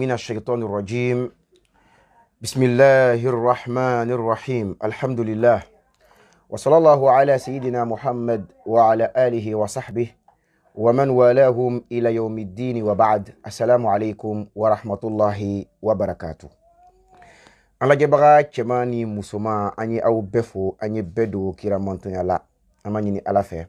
من الشيطان الرجيم بسم الله الرحمن الرحيم الحمد لله وصلى الله على سيدنا محمد وعلى آله وصحبه ومن والاهم إلى يوم الدين وبعد السلام عليكم ورحمة الله وبركاته ala jɛbaga cɛman ni musoman an ye aw bɛɛ fo an ye bɛɛ don kira la an ma ɲini ala fɛ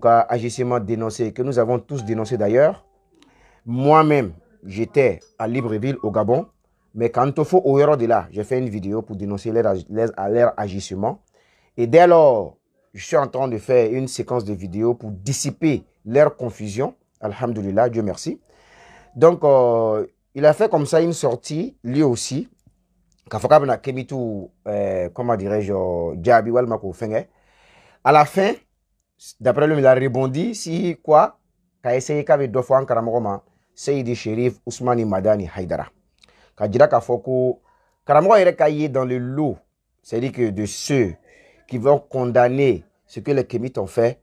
cas agissement dénoncé, que nous avons tous dénoncé d'ailleurs. Moi-même, j'étais à Libreville, au Gabon. Mais quand il faut au héros de là, j'ai fait une vidéo pour dénoncer leur, agissement. Et dès lors, je suis en train de faire une séquence de vidéos pour dissiper leur confusion. Alhamdulillah, Dieu merci. Donc, euh, il a fait comme ça une sortie, lui aussi. Kafakabna Kemitu, euh, comment dirais-je, euh, À la fin, d'après lui, il a rebondi si quoi Qu'a essayé de deux fois fois an karamɔgɔ C'est le Ousmane Madani Haidara il a dit qu'il ko Que yɛrɛ est dans le lot c'est-à-dire que de ceux qui vont condamner ce que les kémites ont fait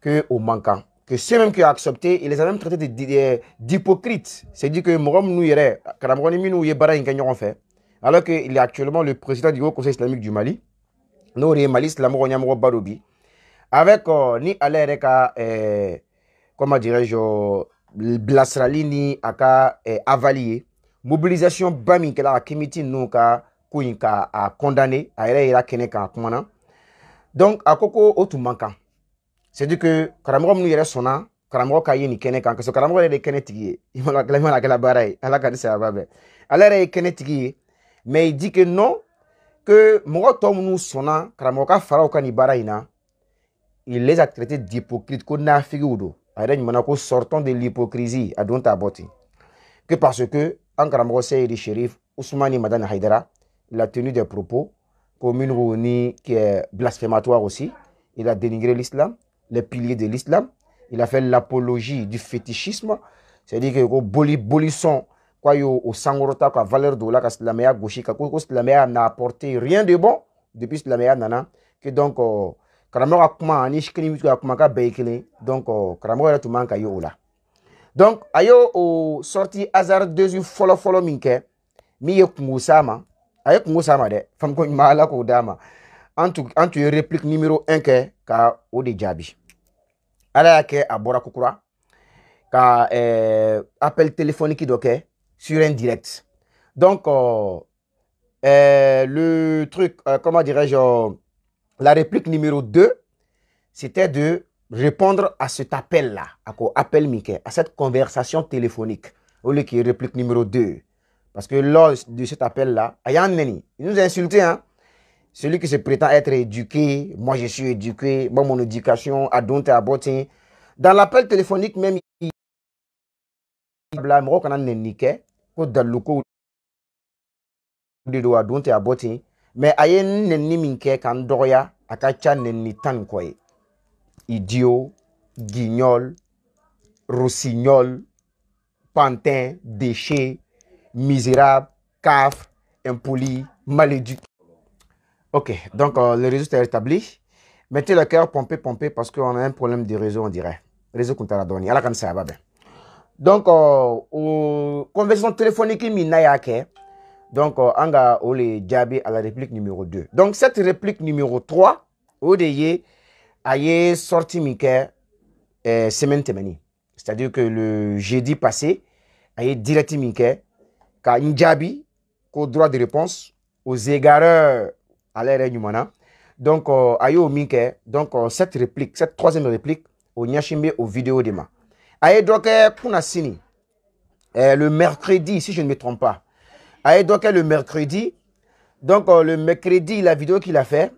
que au manquant que ceux même qui ont accepté ils les ont même traités euh, d'hypocrites c'est-à-dire que mɔgɔ nous irait nous alors qu'il est actuellement le président du Haut Conseil islamique du Mali Nous, de ye Mali silamɛmɔgɔ ɲɛmɔgɔba dɔ avec euh, ni ale yɛrɛ ka euh, comment dirais je euh, bilasirali ni a ka avali ye mobilisation ba min kɛla a kimiti ninnu ka ko in ka a condamné a yɛrɛ yira kɛnɛ kan a kumana donc a ko ko o tun man kan c'est à dire que karamɔgɔ minnu yɛrɛ sɔnna karamɔgɔ ka ye nin kɛnɛ kan kasɔrɔ karamɔgɔ yɛrɛ de ye kɛnɛ tigi ye i mana kɛla i mana kɛla baara ye ala ka ni sayaba bɛɛ ale yɛrɛ ye kɛnɛ tigi ye mais il dit que non que mɔgɔ tɔ minnu sɔnna karamɔgɔ ka faraw ka nin baara in na il les a traités d'hypocrites, Alors, ah, sortons de l'hypocrisie à Aboti. Que parce que, en Kramrosé le shérif, Ousmani Madame Haïdara, il a tenu des propos comme une rounie qui est blasphématoire aussi. Il a dénigré l'islam, les piliers de l'islam. Il a fait l'apologie du fétichisme. C'est-à-dire que, boli, bolisson, quoi, au sangorota, quoi, valeur de la, que la meilleure gauche, quoi, n'a apporté rien de bon depuis la meilleure nana. Que donc, oh, karamɔgɔ ka ani sikini ka ka bɛɛ donc karamɔgɔ yɛrɛ tun man ka o la donc a y'o sorti hasard deux folo il min kɛ min ye kungo ma a ye ma de. famko ɲuman ala réplique numéro un ka de ala y'a kokura ka appel téléphonique dɔ sur un direct donc le truc comment dirais-je la réplique numéro 2, c'était de répondre à cet appel-là, à appel à cette conversation téléphonique, au lieu réplique numéro 2. Parce que lors de cet appel-là, il nous a insulté, hein. Celui qui se prétend être éduqué, moi je suis éduqué, bon mon éducation, à Donte, à Dans l'appel téléphonique même, il blâme, a mais il nenni minke min kɛ ka n tan Idiot, guignol rossignol pantin déchet misérable caf impoli maléduc ok donc euh, le réseau est établi mettez le cœur pompé pompé parce qu'on a un problème de réseau on dirait réseau kuntala t'a donné, kani ça va donc euh, conversation téléphonique minayake donc, euh, anga ole jabi à la réplique numéro 2. Donc, cette réplique numéro 3, odeye aye sorti mike euh, semaine dernière. C'est-à-dire que le jeudi passé, aye directi mike ka njabi ko droit de réponse aux égareurs à l'air Donc, euh, Donc mike, euh, donc cette réplique, cette troisième réplique, au nyashimbe au vidéo dema. Aye droit kuna sini, euh, le mercredi, si je ne me trompe pas, donc Edoka le mercredi. Donc, euh, le mercredi, la vidéo qu'il a fait,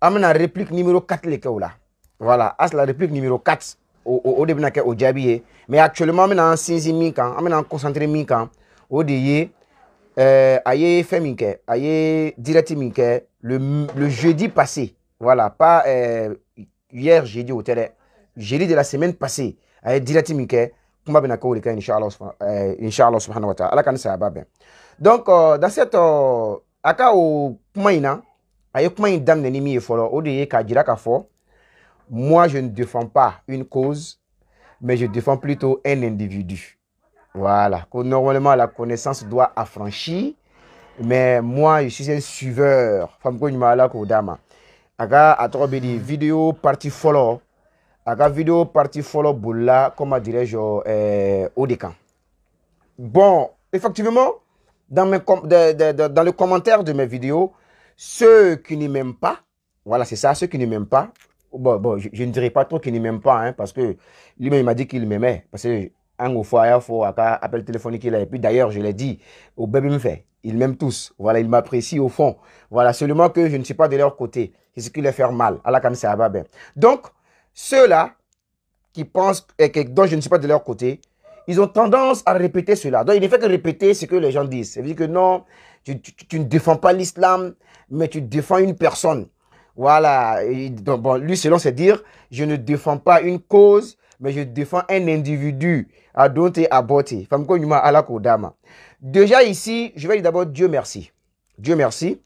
amène la réplique numéro 4 les là. Voilà, ah, c'est la réplique numéro 4 au début au Djabié. Hein. Mais actuellement, amène en sinzi minkan, hein, amène en concentré minkan, hein. au euh, aye fait minké, aye direct minké, le, le jeudi passé. Voilà, pas euh, hier jeudi au télé, jeudi de la semaine passée, aye direct minké kuma bɛna kɛ o de inshallah eh, inshallah subhanahu wa ta'ala ala ka ni sayaba bɛn donc dans cette euh, a euh, ka o kuma in na a ye kuma in daminɛ ni min ye fɔlɔ o de ye k'a jira k'a fɔ moi je ne défends pas une cause mais je défends plutôt un individu voilà normalement la connaissance doit affranchir mais moi je suis un suiveur famko ɲuman ala k'o d'a ma a ka a tɔgɔ bɛ di partie fɔlɔ a vidéo video parti follow boula, comment dirais-je euh, au décan. bon effectivement dans mes de, dans le commentaire de mes vidéos ceux qui ne m'aiment pas voilà c'est ça ceux qui ne m'aiment pas bon bon je, ne dirais pas trop qu'ils ne m'aiment pas hein, parce que lui-même il m'a dit qu'il m'aimait parce que un ou fois, fois, appel téléphonique il Et puis d'ailleurs, je l'ai dit, au bébé me fait. Ils m'aiment tous. Voilà, il m'apprécie au fond. Voilà, seulement que je ne suis pas de leur côté. C'est ce qui les fait mal. la comme ça, Donc, ceux-là, qui pensent, et que, dont je ne suis pas de leur côté, ils ont tendance à répéter cela. Donc, il ne fait que répéter ce que les gens disent. cest à dire que non, tu, ne défends pas l'islam, mais tu défends une personne. Voilà. donc, bon, lui, selon c'est dire, je ne défends pas une cause, mais je défends un individu à et à beauté. Déjà ici, je vais dire d'abord Dieu merci. Dieu merci.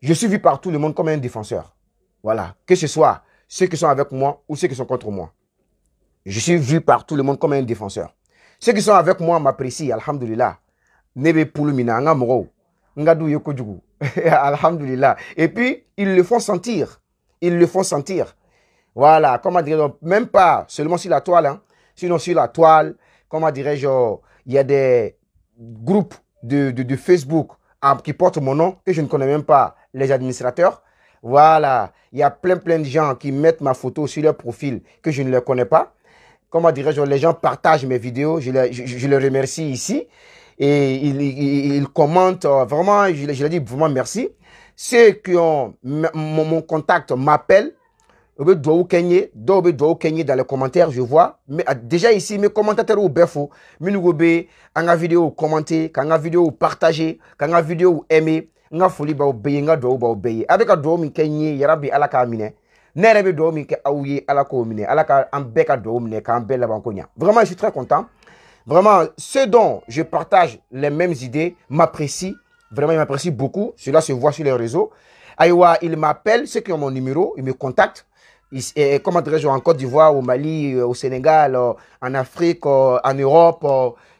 Je suis vu par tout le monde comme un défenseur. Voilà. Que ce soit ceux qui sont avec moi ou ceux qui sont contre moi. Je suis vu par tout le monde comme un défenseur. Ceux qui sont avec moi m'apprécient, alhamdulillah. Nebe alhamdulillah. Et puis, ils le font sentir. Ils le font sentir. Voilà, comment on dirait, même pas seulement sur la toile, hein. sinon sur la toile, comment dirais-je, oh, il y a des groupes de, Facebook ah, qui portent mon nom que je ne connais même pas les administrateurs. Voilà. Il y a plein, plein de gens qui mettent ma photo sur leur profil que je ne les connais pas. Comment dirais-je, les gens partagent mes vidéos. Je les, remercie ici. Et ils, ils, commentent euh, vraiment. Je, les, je leur dis vraiment merci. Ceux qui ont mon, contact m'appellent. dans les commentaires, je vois. Mais ah, déjà ici, mes commentateurs au en la vidéo commenté, quand la vidéo partagé, quand la vidéo aimé vraiment je suis très content vraiment ceux dont je partage les mêmes idées m'apprécient vraiment ils m'apprécient beaucoup cela se voit sur les réseaux ayiwa ils m'appellent ceux qui ont mon numéro ils me contactent et comment dirais-je, en Côte d'Ivoire, au Mali, euh, au Sénégal, euh, en Afrique, euh, en Europe,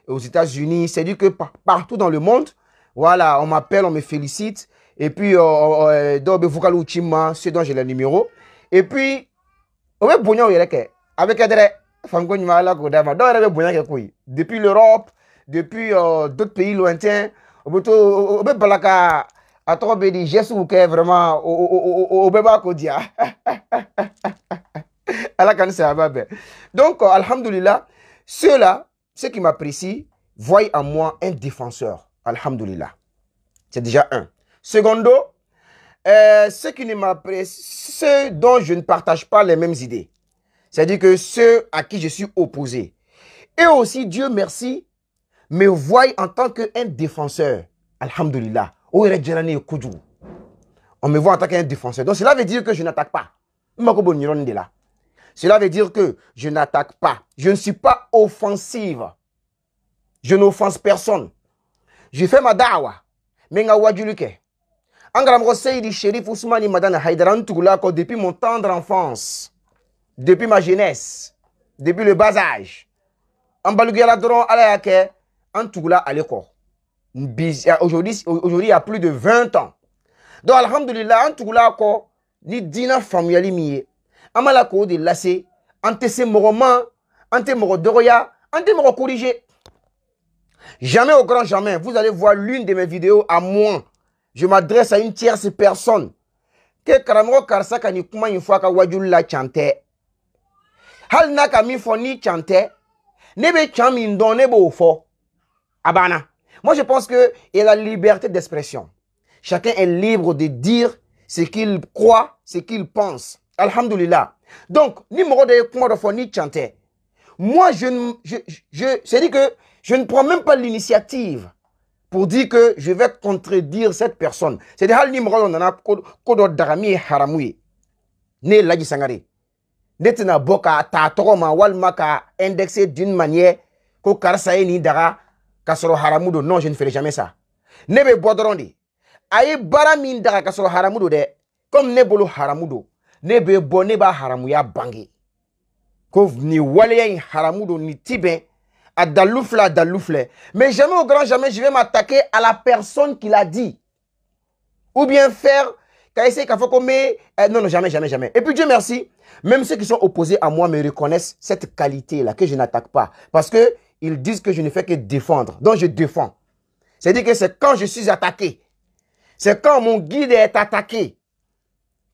aux États-Unis. C'est-à-dire que partout dans le monde, voilà, on m'appelle, on me félicite. Et puis, euh, euh, euh, donc, ben, vous c'est dont j'ai le numéro. Et puis, Avec Depuis l'Europe, depuis d'autres pays lointains, on peut balaka à trop béni, j'ai souhaité vraiment au Kodia. se ben. Donc, alhamdoulillah, ceux-là, ceux qui m'apprécient, voient en moi un défenseur. Alhamdulillah. C'est déjà un. Secondo, euh, ceux qui ne ceux dont je ne partage pas les mêmes idées. C'est-à-dire que ceux à qui je suis opposé. Et aussi, Dieu merci, me voient en tant qu'un défenseur. Alhamdulillah. On me voit en tant qu'un défenseur. Donc cela veut dire que je n'attaque pas. Cela veut dire que je n'attaque pas. Je ne suis pas offensive. Je n'offense personne. Je fais ma dawa. Menga wajuluke. Angramro Seydi Sherif Ousmane Madana Haidaran Tougulako depuis mon tendre enfance, depuis ma jeunesse, depuis le bas âge. En Balugala la Alayake, en Tougula à l'école. Aujourd'hui, aujourd'hui, il y a plus de 20 ans. Donc, Alhamdulillah, en Tougula ni dina famille miye. Amalako de lacé, en te se moroman, en te moro doroya, en moro corrigé. Jamais au grand jamais, vous allez voir l'une de mes vidéos à moi. Je m'adresse à une tierce personne. Que karamɔgɔ karisa ka nin kuma in fɔ a ka wajulu la can Hal n'a ka min chante. ni can tɛ Abana. moi je pense que il a la liberté d'expression chacun est libre de dire ce qu'il croit ce qu'il pense alhamdulillah donc ni mɔgɔ de ye kuma ni moi je je je c'est dit que je ne prends même pas l'initiative pour dire que je vais contredire cette personne. C'est de le numéro on nana ko dɔ daga ne ye Sangare ne ta ma walmaka indexé d'une manière ko karisa ye ni daga k'a sɔrɔ haramu non je ne ferai jamais ça ne bɛ bɔ dɔrɔn de min daga k'a sɔrɔ haramu don comme ne bolo haramu ne haramuya bangi ko ni waleya Haramudo ni don à daloufla, Daloufla. Mais jamais au grand jamais, je vais m'attaquer à la personne qui l'a dit. Ou bien faire, euh, non, non, jamais, jamais, jamais. Et puis Dieu merci, même ceux qui sont opposés à moi me reconnaissent cette qualité-là que je n'attaque pas. Parce que ils disent que je ne fais que défendre. Donc je défends. C'est-à-dire que c'est quand je suis attaqué, c'est quand mon guide est attaqué,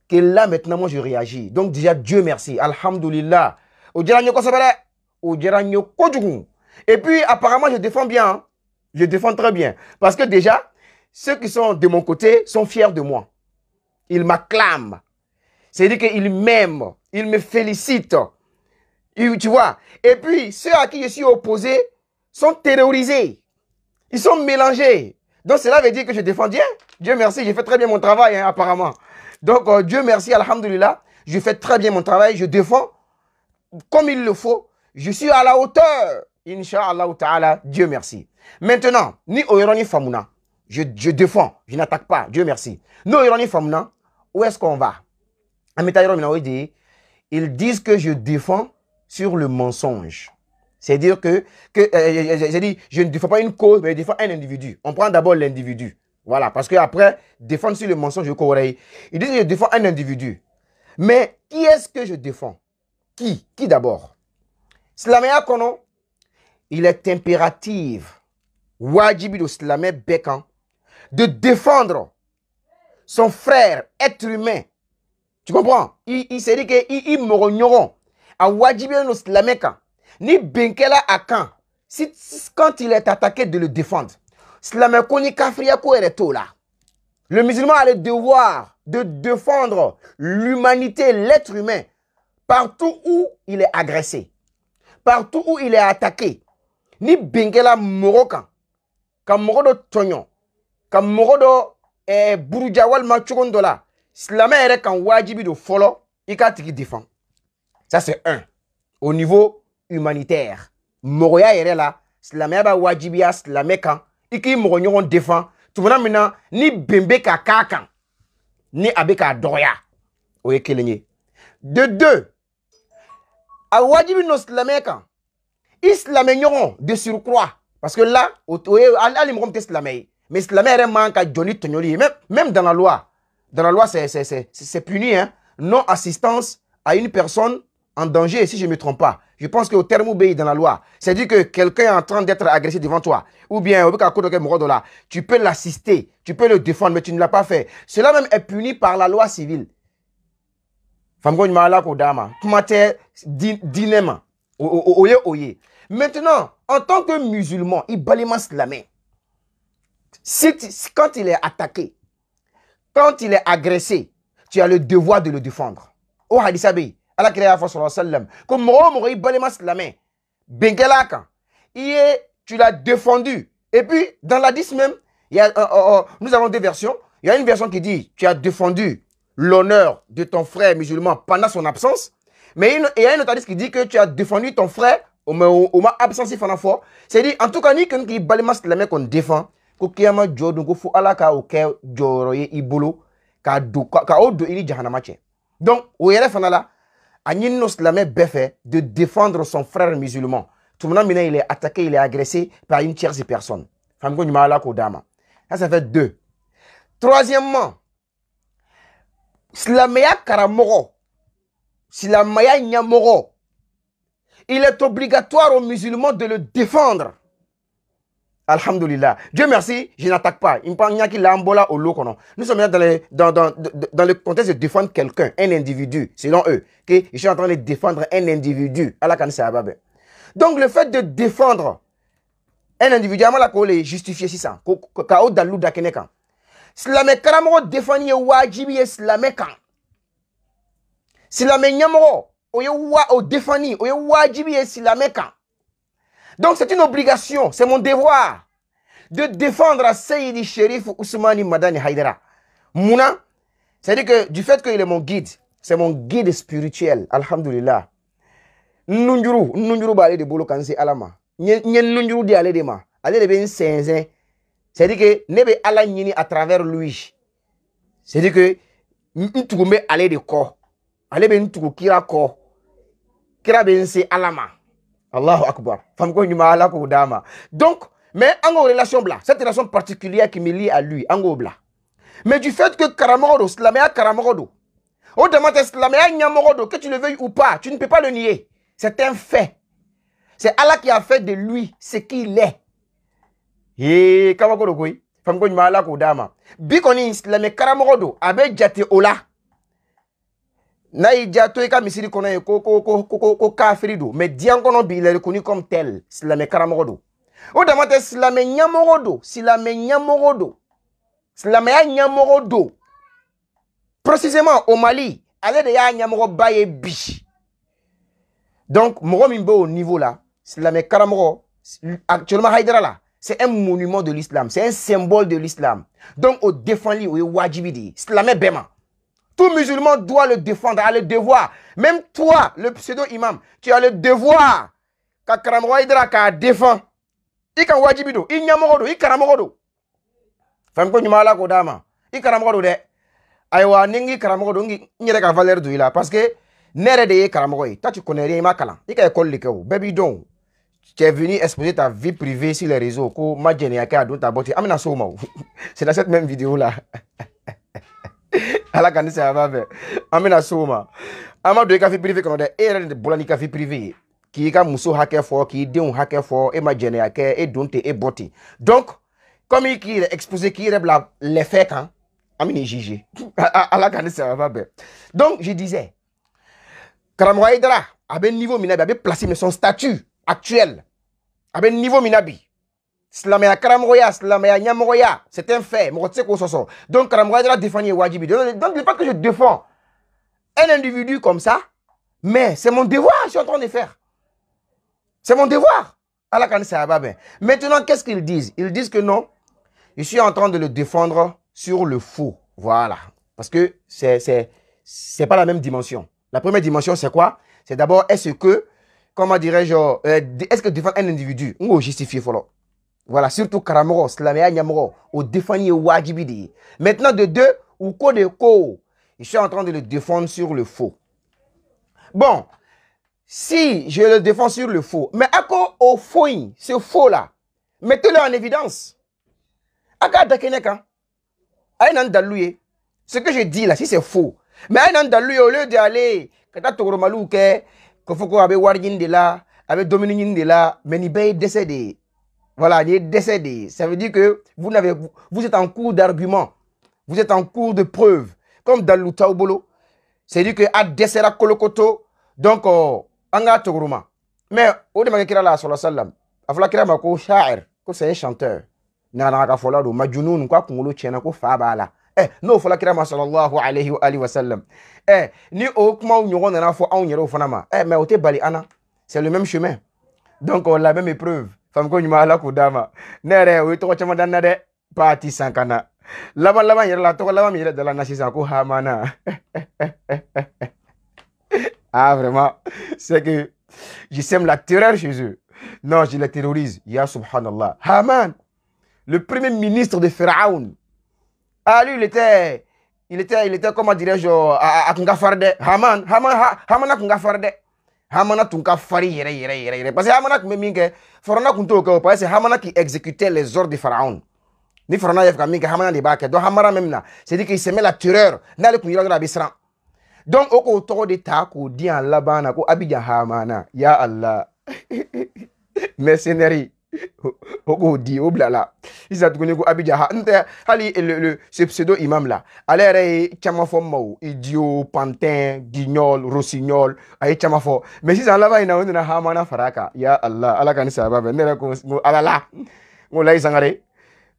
que là maintenant moi je réagis. Donc déjà Dieu merci. Alhamdulillah. Et puis, apparemment, je défends bien. Hein. Je défends très bien. Parce que déjà, ceux qui sont de mon côté sont fiers de moi. Ils m'acclament. C'est-à-dire qu'ils m'aiment. Ils me félicitent. Et, tu vois. Et puis, ceux à qui je suis opposé sont terrorisés. Ils sont mélangés. Donc, cela veut dire que je défends bien. Dieu merci, j'ai fait très bien mon travail, hein, apparemment. Donc, euh, Dieu merci, Alhamdulillah, je fais très bien mon travail. Je défends comme il le faut. Je suis à la hauteur Inch'Allah ta'ala, Dieu merci. Maintenant, ni Oyroni Famuna, je, je défends, je n'attaque pas, Dieu merci. Ni Oyroni Famuna, où est-ce qu'on va Ils disent que je défends sur le mensonge. C'est-à-dire que, que euh, euh, euh, dit, je ne défends pas une cause, mais je défends un individu. On prend d'abord l'individu. Voilà, parce qu'après, défendre sur le mensonge, je corrige. Ils disent que je défends un individu. Mais qui est-ce que je défends Qui Qui d'abord Slaméa Kono, il est impératif, wajibi Slamek Bekan, de défendre son frère, être humain. Tu comprends Il, s'est dit qu'il mourront. A wajibi de Ni Benkela à Si, quand il est attaqué, de le défendre. Slamé Koni Kafria là. Le musulman a le devoir de défendre l'humanité, l'être humain, partout où il est agressé, partout où il est attaqué, ni bengela Morokan, kan Morodo Tonyon, dɔ Morodo ka eh, buruja wal la kan wajibi do folo ça c'est un au niveau humanitaire Moroya, yɛrɛ la silamɛya b'a wajibi as kan iki k'i mɔgɔ defan ni bembe kaka, ni abeka doya. k'a o de deux a wajibi no ils l'amèneront de surcroît parce que là ils mais manque à Johnny même dans la loi dans la loi c'est puni non assistance à une personne en danger si je ne me trompe pas je pense que au terme obéi dans la loi c'est dit que quelqu'un est en train d'être agressé devant toi ou bien tu peux l'assister tu peux le défendre mais tu ne l'as pas fait cela même est puni par la loi civile. k'o Maintenant, en tant que musulman, il balimasse la main. Quand il est attaqué, quand il est agressé, tu as le devoir de le défendre. Au hadith Allah créa sallallahu sallam, comme il balimasse la main. Bengelaka, hein. tu l'as défendu. Et puis, dans la 10 même, il y a, euh, euh, euh, nous avons deux versions. Il y a une version qui dit, tu as défendu l'honneur de ton frère musulman pendant son absence. Mais il y a un notariste qui dit que tu as défendu ton frère au moins absence de fort. C'est-à-dire, en tout cas, ni il qui la main qu'on défend, qu'on y a un jour, donc faut Allah ka au joroye ibolo, ka do, ka au do Donc, de défendre son frère musulman. Tout le monde, il est attaqué, il est agressé par une tierce personne. Femme Kodama. Ça, ça fait deux. Troisièmement, ya karamoro silamaya ɲɛmɔgɔ il est obligatoire aux musulmans de le défendre Alhamdulillah. Dieu merci, je n'attaque pas. Nous sommes dans, les, dans, dans, dans, le contexte de défendre quelqu'un, un individu, selon eux. Que Je suis en train de défendre un individu. Donc le fait de défendre un individu, je vais justifier si ça. Kao dalou dakenekan. Slame karamo défendre wajibi slame la ɲɛmɔgɔ o ye wa o défani o ye waajibi ye donc c'est une obligation c'est mon devoir de défendre Seyidi Sherif Ousmani Madani Haidara. Mouna c'est-à-dire que du fait qu'il est mon guide c'est mon guide spirituel alhamdulillah nunjuru nunjuru balé de bolo kansi alama. se ala di de ma Alé de bɛ n c'est-à-dire que nebe bɛ ala à travers lui c'est-à-dire que n tugun aller de corps ale ben tu kira ko. kira ben alama se ala ma allahu akbar famiko ɲuman ala k'o dama. donc mais en relation bla, cette relation particulière qui me lie à lui en bla. mais du fait que Karamoro, don à Karamoro, o dama tɛ silamɛya que tu le veuilles ou pas tu ne peux pas le nier c'est un fait c'est Allah qui a fait de lui ce qu'il est et kabako don koyi ko ɲuman ala k'o d'a ma bi jate n'a y'i diya to i ka misiri kɔnɔ ye ko ko ko est reconnu comme tel silamɛ karamɔgɔ don o dama tɛ morodo, ɲɛmɔgɔ don silamɛ précisément au Mali ale de y'a ɲɛmɔgɔba bi donc mɔgɔ au niveau là, niveau la silamɛ actuellement Haïdara là, c'est un monument de l'islam c'est un symbole de l'islam donc au défend au wajibidi. ye tout musulman doit le défendre, a le devoir. Même toi, le pseudo-imam, tu as le devoir. Kakaramwa Hydra ka défend. Ikan wajibido, inyamorodo, ikaramorodo. Famko nyumala kodama. Ikaramorodo de. Aywa, ningi karamorodo, ngi nyere ka valeur du ila. Parce que, nere de ye karamorodo. Toi, tu connais rien, imakalan. Ika école like Baby don. Tu es venu exposer ta vie privée sur les réseaux. Ko ma jene yake adon ta bote. Amina soma C'est dans cette même vidéo là. ala kanisa ni saya b'a fɛ se o ma fi e de bɔra n'i ka fi pirife ye k'i ka muso hake fo. k'i denw hakɛ fɔ e ma jɛnɛya e dunte. e boti. donc comme il k'i yɛrɛ expose k'i yɛrɛ bila lɛfɛ kan ala kanisa ni saya donc je disais karamɔgɔ Haidara a niveau min na bi son statut actuel Abe niveau min c'est un fait donc je ne défendre donc que je défends un individu comme ça mais c'est mon devoir je suis en train de faire c'est mon devoir maintenant qu'est-ce qu'ils disent ils disent que non je suis en train de le défendre sur le faux voilà parce que c'est c'est pas la même dimension la première dimension c'est quoi c'est d'abord est-ce que comment dirais-je euh, est-ce que défendre un individu ou justifier, voilà, surtout Karamoro, Slaméa Nyamoro, o défendu Wajibidi. Bidi. Maintenant de deux, ou quoi de ko, je suis en train de le défendre sur le faux. Bon, si je le défends sur le faux, mais à quoi au faux, ce faux-là, mettez-le en évidence. Aka dakeneka, aïnan dalouye. Ce que je dis là, si c'est faux, mais aïnan dalouye, au lieu d'aller, kata Toromalouke, kofoko abe Wargin de là, abe dominin de là, mais décédé. Voilà, il est décédé. Ça veut dire que vous, n'avez, vous êtes en cours d'argument. Vous êtes en cours de preuve. Comme dans l'Outaoubolo. C'est dit que à décéra kolokoto. Donc, anga toguruma. Mais, au de kira la sallallahu sallam. Afla kira ma ko sha'ir. Ko c'est un chanteur. Nana ka fola do majunun kwa kungolo chena ko fa bala. Eh, n'o fɔla kira ma sallallahu alayhi wa alihi wa sallam. Eh, ni o kumaw ɲɔgɔn nana fɔ anw yɛrɛw fana Eh, mais o tɛ bali C'est le même chemin. Donc, la même épreuve fam ko ala k'o d'a ma ne yɛrɛ o ye tɔgɔ caman de parti dɛ pati sankana laban laban yɛrɛ la tɔgɔ laban min yɛrɛ dala na sisan ko hamana ah vraiment c'est que je sème la terreur chez non je les terrorise ya subhanallah haman le premier ministre de pharaon ah lui il était il était il était comment dirais-je à, à, à Haman Haman Haman à Kungafarde Hamana tunka fari farin yɛrɛ yɛrɛ parce que Hamana tun minke, min kunto Farana tun c'est o parce que Hamana qui exécutait les ordres de Pharaon ni Farana y'a fɛ ka Hamana de bake. donc Hamana même na c'est à dire qu'il met la tueur. n'ale tun yera la bisran. donc oko k'o de ta k'o di an labana, ko Abidjan Hamana ya Allah mercenaire Ho kou di ou blala I sat kounen kou abidja ha Nte hali le le le sepse do imam la Ale rey chamafon ma ou Idyo, panten, ginyol, rosinyol Aye chamafon Men si zanlava ina wenden a hamanan faraka Ya Allah Ala kanisa baben Nde re kou alala Ngo la yi zangare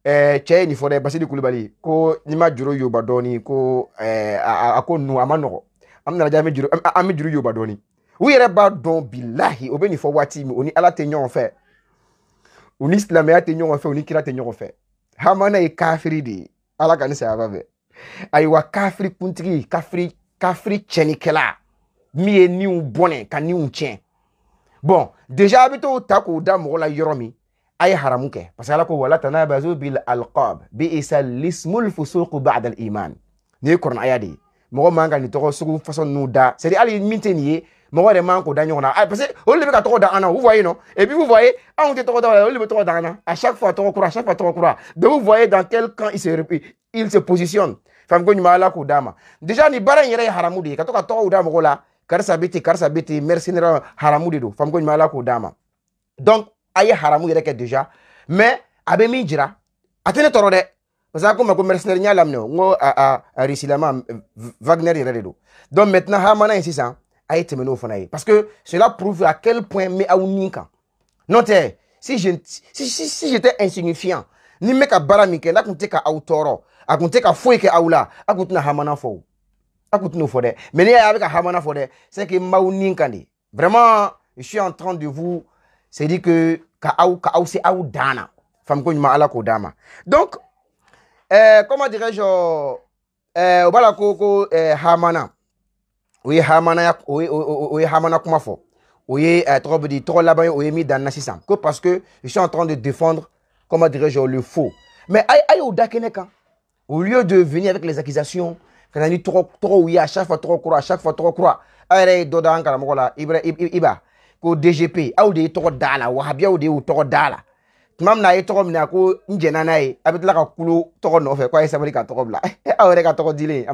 e, Che yi nifore basi di kulibali Ko nima jirou yu badoni Ko e, akon nou amano Amme jirou yu badoni Ou yere badon bilahi Obe nifowati mouni alatenyon fe u ni silamɛya tɛ ɲɔgɔn fɛ u ni kira tɛ ɲɔgɔn fɛ hamana ye kafiri de ye ala ka ni sayaba bɛɛ ayiwa kafiri kuntigi kafiri kafiri cɛnnikɛla min ye niw bɔnɛ ka niw tiɲɛ bɔn deja a bɛ t'o ta k'o da mɔgɔ la yɔrɔ min a ye haramu kɛ parce que ala ko wala tana bazo bil alqab bi isa lismul fusuqu ba'da al iman nin ye kɔrɔn aya de ye mɔgɔ man ka nin tɔgɔ sugu fasɔn ninnu da c'est à dire hali min tɛ nin ye mɔgɔ yɛrɛ man k'o parce que on le bɛ ka tɔgɔ da an vous voyez non et puis vous voyez ah, on tɛ tɔgɔ da on olu de bɛ an à chaque fois tɔgɔ kura à chaque fois tɔgɔ kura donc vous voyez dans quel camp il se il se positionne Femme, ko ɲuman k'o déjà ni baara in yɛrɛ ye haramu de ye ka to ka tɔgɔw car mɔgɔ la car bɛ ten merci bɛ ten mercenaire donc a ye haramu yɛrɛ déjà mais abe bɛ jira a toro de parce que a ko n ma mercenaire a risilama Wagner yɛrɛ de don donc maintenant harmana in ça a n'o parce que cela prouve à quel point me bɛ Notez, si je si si j'étais insignifiant ni mec à ka baara min n'a à tɛ ka aw tɔɔrɔ a fouille tɛ ka à kɛ aw hamana fɔ à a tun t'o mais n'y y'a a avec hamana fɔ c'est que n ni vraiment je suis en train de vous c'est dit que ka aw ka c'est se ou dana. Femme qu'on y ala k'o la donc euh, comment dirais-je euh, o balako, ko euh, hamana. Oui, hamana comment faut. o euh, trop tɔgɔ trop là-bas, parce que je suis en train de défendre comment dirais-je le faux mais a hein. au lieu de venir avec les accusations trop trop dit trop, trop, oui, à chaque fois trop à chaque fois trop DGP de trop trop de tuma na a ye ko n jɛnna n'a ye a ka kulo tɔgɔ nɔfɛ ko a ye ka tɔgɔ bila aw yɛrɛ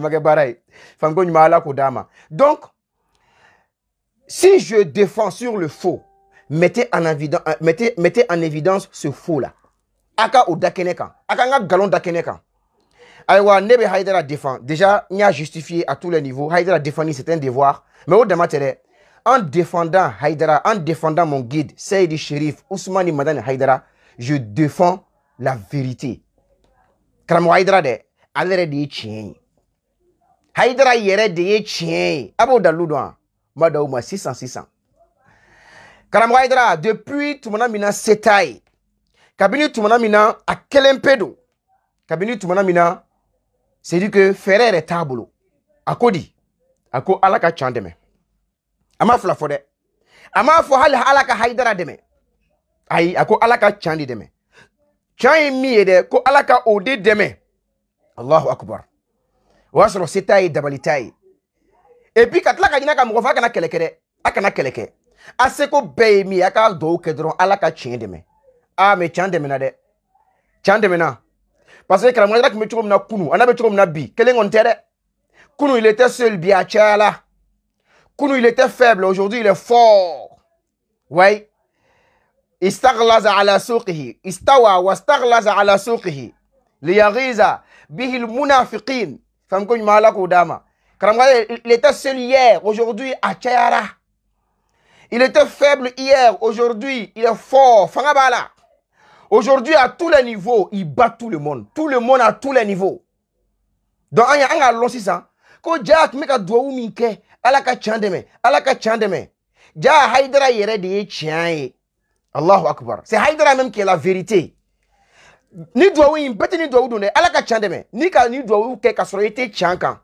ka ala k'o dama donc si je défends sur le faux mettez en évidence euh, mettez mettez en évidence ce faux là aka ka aka da kɛnɛ kan a ka n ka galon da kɛnɛ kan ayiwa défend déjà justifié à tous les niveaux hayidara défend ni c'est un devoir mais au dama tɛ en défendant hayidara en défendant mon guide seyidi sherif ousmane madani hayidara je défends la vérité. Kramo de, allez de chien. Haïdra yere de chien. Abo daloudouan, madou 600 600. Kramo depuis tout mon amina setai, kabinu tout mon amina kabinu tout mon amina, c'est dit que Ferrer est Ako di. ako alaka chandeme. Ama flafode, ama fou hal alaka Haïdra demain ayi ako alaka ala ka can de me. ko alaka ode de me. allahu akbar o y'a sɔrɔ se dabali et puis ka tila ka ka mɔgɔ a kana kɛlɛ kɛ dɛ a kana kɛlɛ kɛ a me tchandemena ye min ye a ka dɔw kɛ ah, parce que la yɛrɛ na kunu a n'a na bi Kele ngon kunu il était seul bi a kunu il était faible aujourd'hui il est fort ouais استغلظ على سوقه استوى واستغلظ على سوقه ليغيظ به المنافقين فهمكم ما لكم داما كرم il était seul hier aujourd'hui à Tchayara il était faible hier aujourd'hui il est fort fangabala aujourd'hui à tous les niveaux il bat tout le monde tout le monde à tous les niveaux donc anya anga long ça. ko jack me ka duwawu min alaka ala ka chandeme ala ka ja haidra yɛrɛ de Allahu Akbar. C'est Haydara même qui est la vérité. Ni duwawu in bɛɛ ni duwawu don dɛ ala ka can n'i ka ni duwawu ou ka sɔrɔ i kan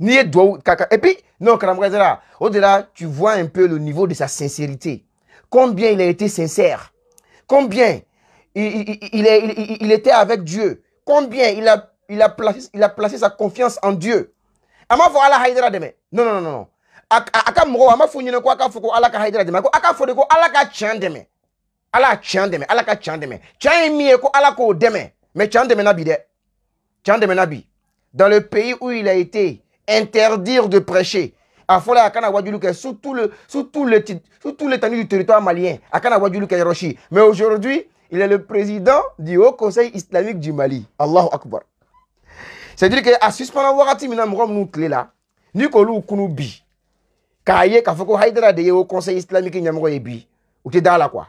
n'i ye duwawu ka et puis non karamɔgɔ Au-delà, tu vois un peu le niveau de sa sincérité combien il a été sincère combien il, il, il, il, était avec Dieu combien il a, il, a placé, il a placé sa confiance en Dieu. Ama fɔ ala Haïdara dɛmɛ non non non non aka ka mɔgɔw a ko aka foko alaka ko ala ka ko a ka ko ala ka tiɲɛ ala tiɲɛ dɛmɛ ala ka tiɲɛ dɛmɛ ko ala k'o dɛmɛ mɛ tiɲɛ na bi dɛ tiɲɛ na bi dans le pays où il a été interdire de prêcher à fɔra a kana wajulu kɛ sous tout le sous tout le sous tout l'étendue du territoire malien a kana wajulu ke yɔrɔ mais aujourd'hui il est le président du haut conseil islamique du Mali Allahu Akbar cest dire que a suspendre wagati min na mɔgɔ minnu tile la n'i lu kunu bi Kaye, kafoko k'a de ye conseil islamique ɲɛmɔgɔ ye bi Ou te dala la quoi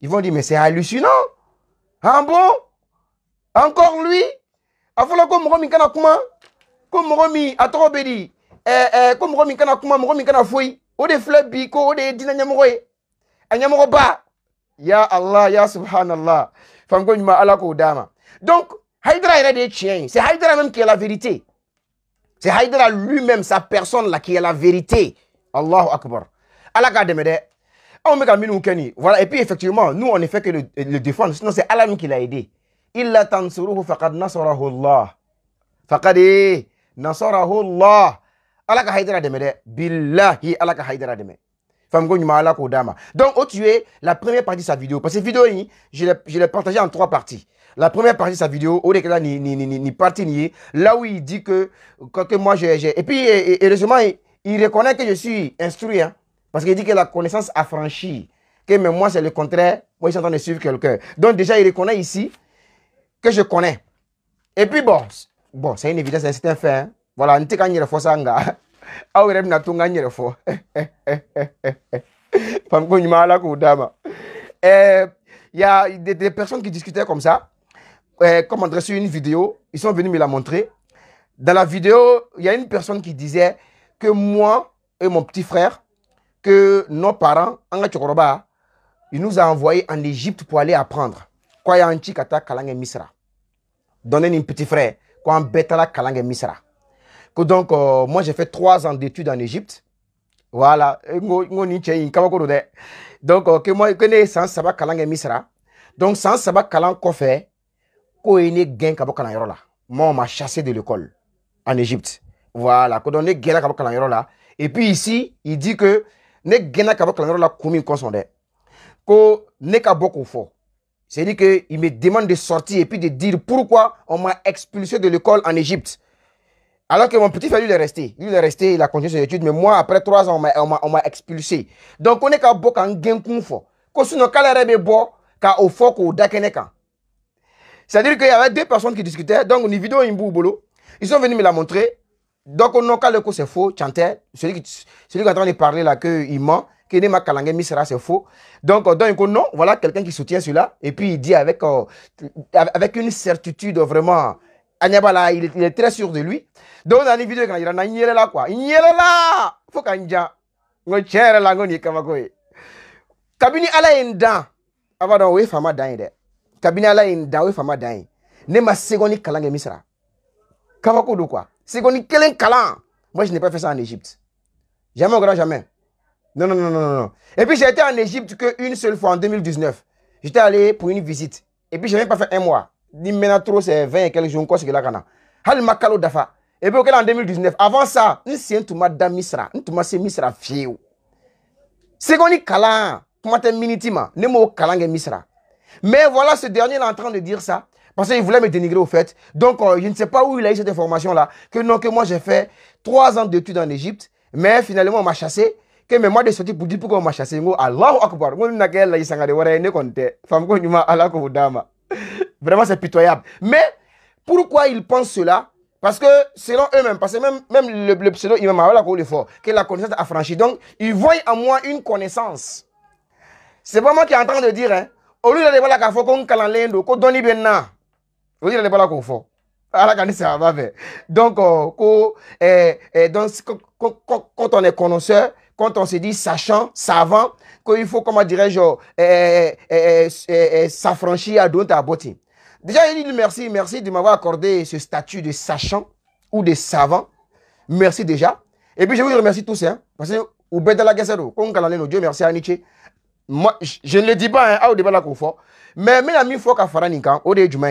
ils vont dire mais c'est hallucinant ah bon encore lui a ah, comme ko mɔgɔ min kana kuma ko mɔgɔ comme a tɔgɔ di ɛɛ ɛɛ ko mɔgɔ min kana kuma mɔgɔ min kana o de bi o de ya allah ya subhanallah Fango Nyma alako dama. donc haidra est de chiens. c'est hydra même qui est la vérité c'est Haïdara lui-même sa personne là qui est la vérité Allah Akbar. Allah demede. dɛmɛ voilà et puis effectivement nous on ne fait que le, défendre sinon c'est Allah qui l'a aidé. Il l'a فقد faqad nasarahu Allah. Faqad نصره Allah Alaka haidara demede. Billahi alaka ka haidara dɛmɛ. Donc au oh, tué la première partie de sa vidéo parce que vidéo je l'ai partagée en trois parties. la première partie de sa vidéo, au ni, ni, ni, ni, ni là où il dit que, que, moi j'ai, et puis, heureusement, il reconnaît que je suis instruit, hein, parce qu'il dit que la connaissance a franchi. Que mais moi, c'est le contraire. Moi, je suis en train de suivre quelqu'un. Donc, déjà, il reconnaît ici que je connais. Et puis, bon, bon c'est une évidence, c'est un fait. Hein. Voilà, on quand il ça, au il y a des, personnes qui discutaient comme ça euh, comme on reçu une vidéo ils sont venus me la montrer dans la vidéo il y a une personne qui disait que moi et mon petit frère, que nos parents, Anga Chokoroba, il nous a envoyés en Égypte pour aller apprendre. Quoi yanchi kata kalange misra. Donner un petit frère. Quoi betala kalange misra. Que donc, euh, moi j'ai fait trois ans d'études en Égypte. Voilà. Donc, euh, que moi, que ne sans saba kalange misra. Donc, sans saba kalan kofé, ko ene gain kabo kalan là Moi, on m'a chassé de l'école en Égypte. Voilà, quand on est gagné à la là. Et puis ici, il dit que ne gagné à la là, comme une consonde. Que ne kaboko fort. C'est-à-dire qu'il me demande de sortir et puis de dire pourquoi on m'a expulsé de l'école en Égypte. Alors que mon petit frère, lui, il est resté. Lui, il est resté, il a continué ses études. Mais moi, après trois ans, on m'a expulsé. Donc, on est qu'à Bok en Genkunfo. C'est-à-dire qu'il y avait deux personnes qui discutaient. Donc, une vidéo, ils sont venus me la montrer donc non quand le que c'est faux Chantel, celui qui celui qui est en train de parler là que il ment que pas Kalangé Misra c'est faux donc euh, donc non voilà quelqu'un qui soutient cela et puis il dit avec euh, avec une certitude vraiment Anyabala, il, est, très sûr de lui. Donc, dans les vidéos, quand il en a une là, quoi. Une là! Faut qu'on dise. On là, on y est comme Kabini ala inda Avant ah, d'en ouvrir fama d'un Kabini ala inda ouer fama d'un. Nema segondi kalange misra. Kavako do quoi? C'est qu'on est calan. Moi, je n'ai pas fait ça en Égypte. Jamais au grand jamais. Non, non, non, non, non. Et puis, j'ai été en Égypte qu'une seule fois en 2019. J'étais allé pour une visite. Et puis, je n'ai même pas fait un mois. Ni maintenant trop, c'est 20 et quelques jours, quoi, c'est que là, kana. Hal makalo dafa. Et puis, en 2019, avant ça, nous sommes tous madame Misra. Nous sommes Misra vieux. C'est qu'on calan. calant. Comment t'es minitima? Ne Misra. Mais voilà ce dernier en train de dire ça. Parce qu'il voulait me dénigrer au fait. Donc, euh, je ne sais pas où il a eu cette information-là. Que non, que moi, j'ai fait trois ans d'études en Égypte. Mais finalement, on m'a chassé. Que même moi, de sortir pour dire pourquoi on m'a chassé. Allahu Akbar. Vraiment, c'est pitoyable. Mais pourquoi ils pensent cela parce que selon eux-mêmes, parce que même, même le, le pseudo il a la fort, que la connaissance a franchi. Donc, ils voient en moi une connaissance. C'est pas moi qui est en train de dire, hein. Au lieu d'aller voir la qu'on qu'on donne vous dites pas là la euh, k'o fɔ eh, ala eh, donc quand on est connaisseur quand on se dit sachant savant qu'il faut comment dirais-je eh, s'affranchir à d'autres abotis déjà il dit merci merci de m'avoir accordé ce statut de sachant ou de savant merci déjà et puis je vous remercie tous hein, parce que au bête de la guerre Dieu merci à Nietzsche moi je, ne le dis pas hein, au débat la confort mais mes amis faut qu'à faraninkan au déjuma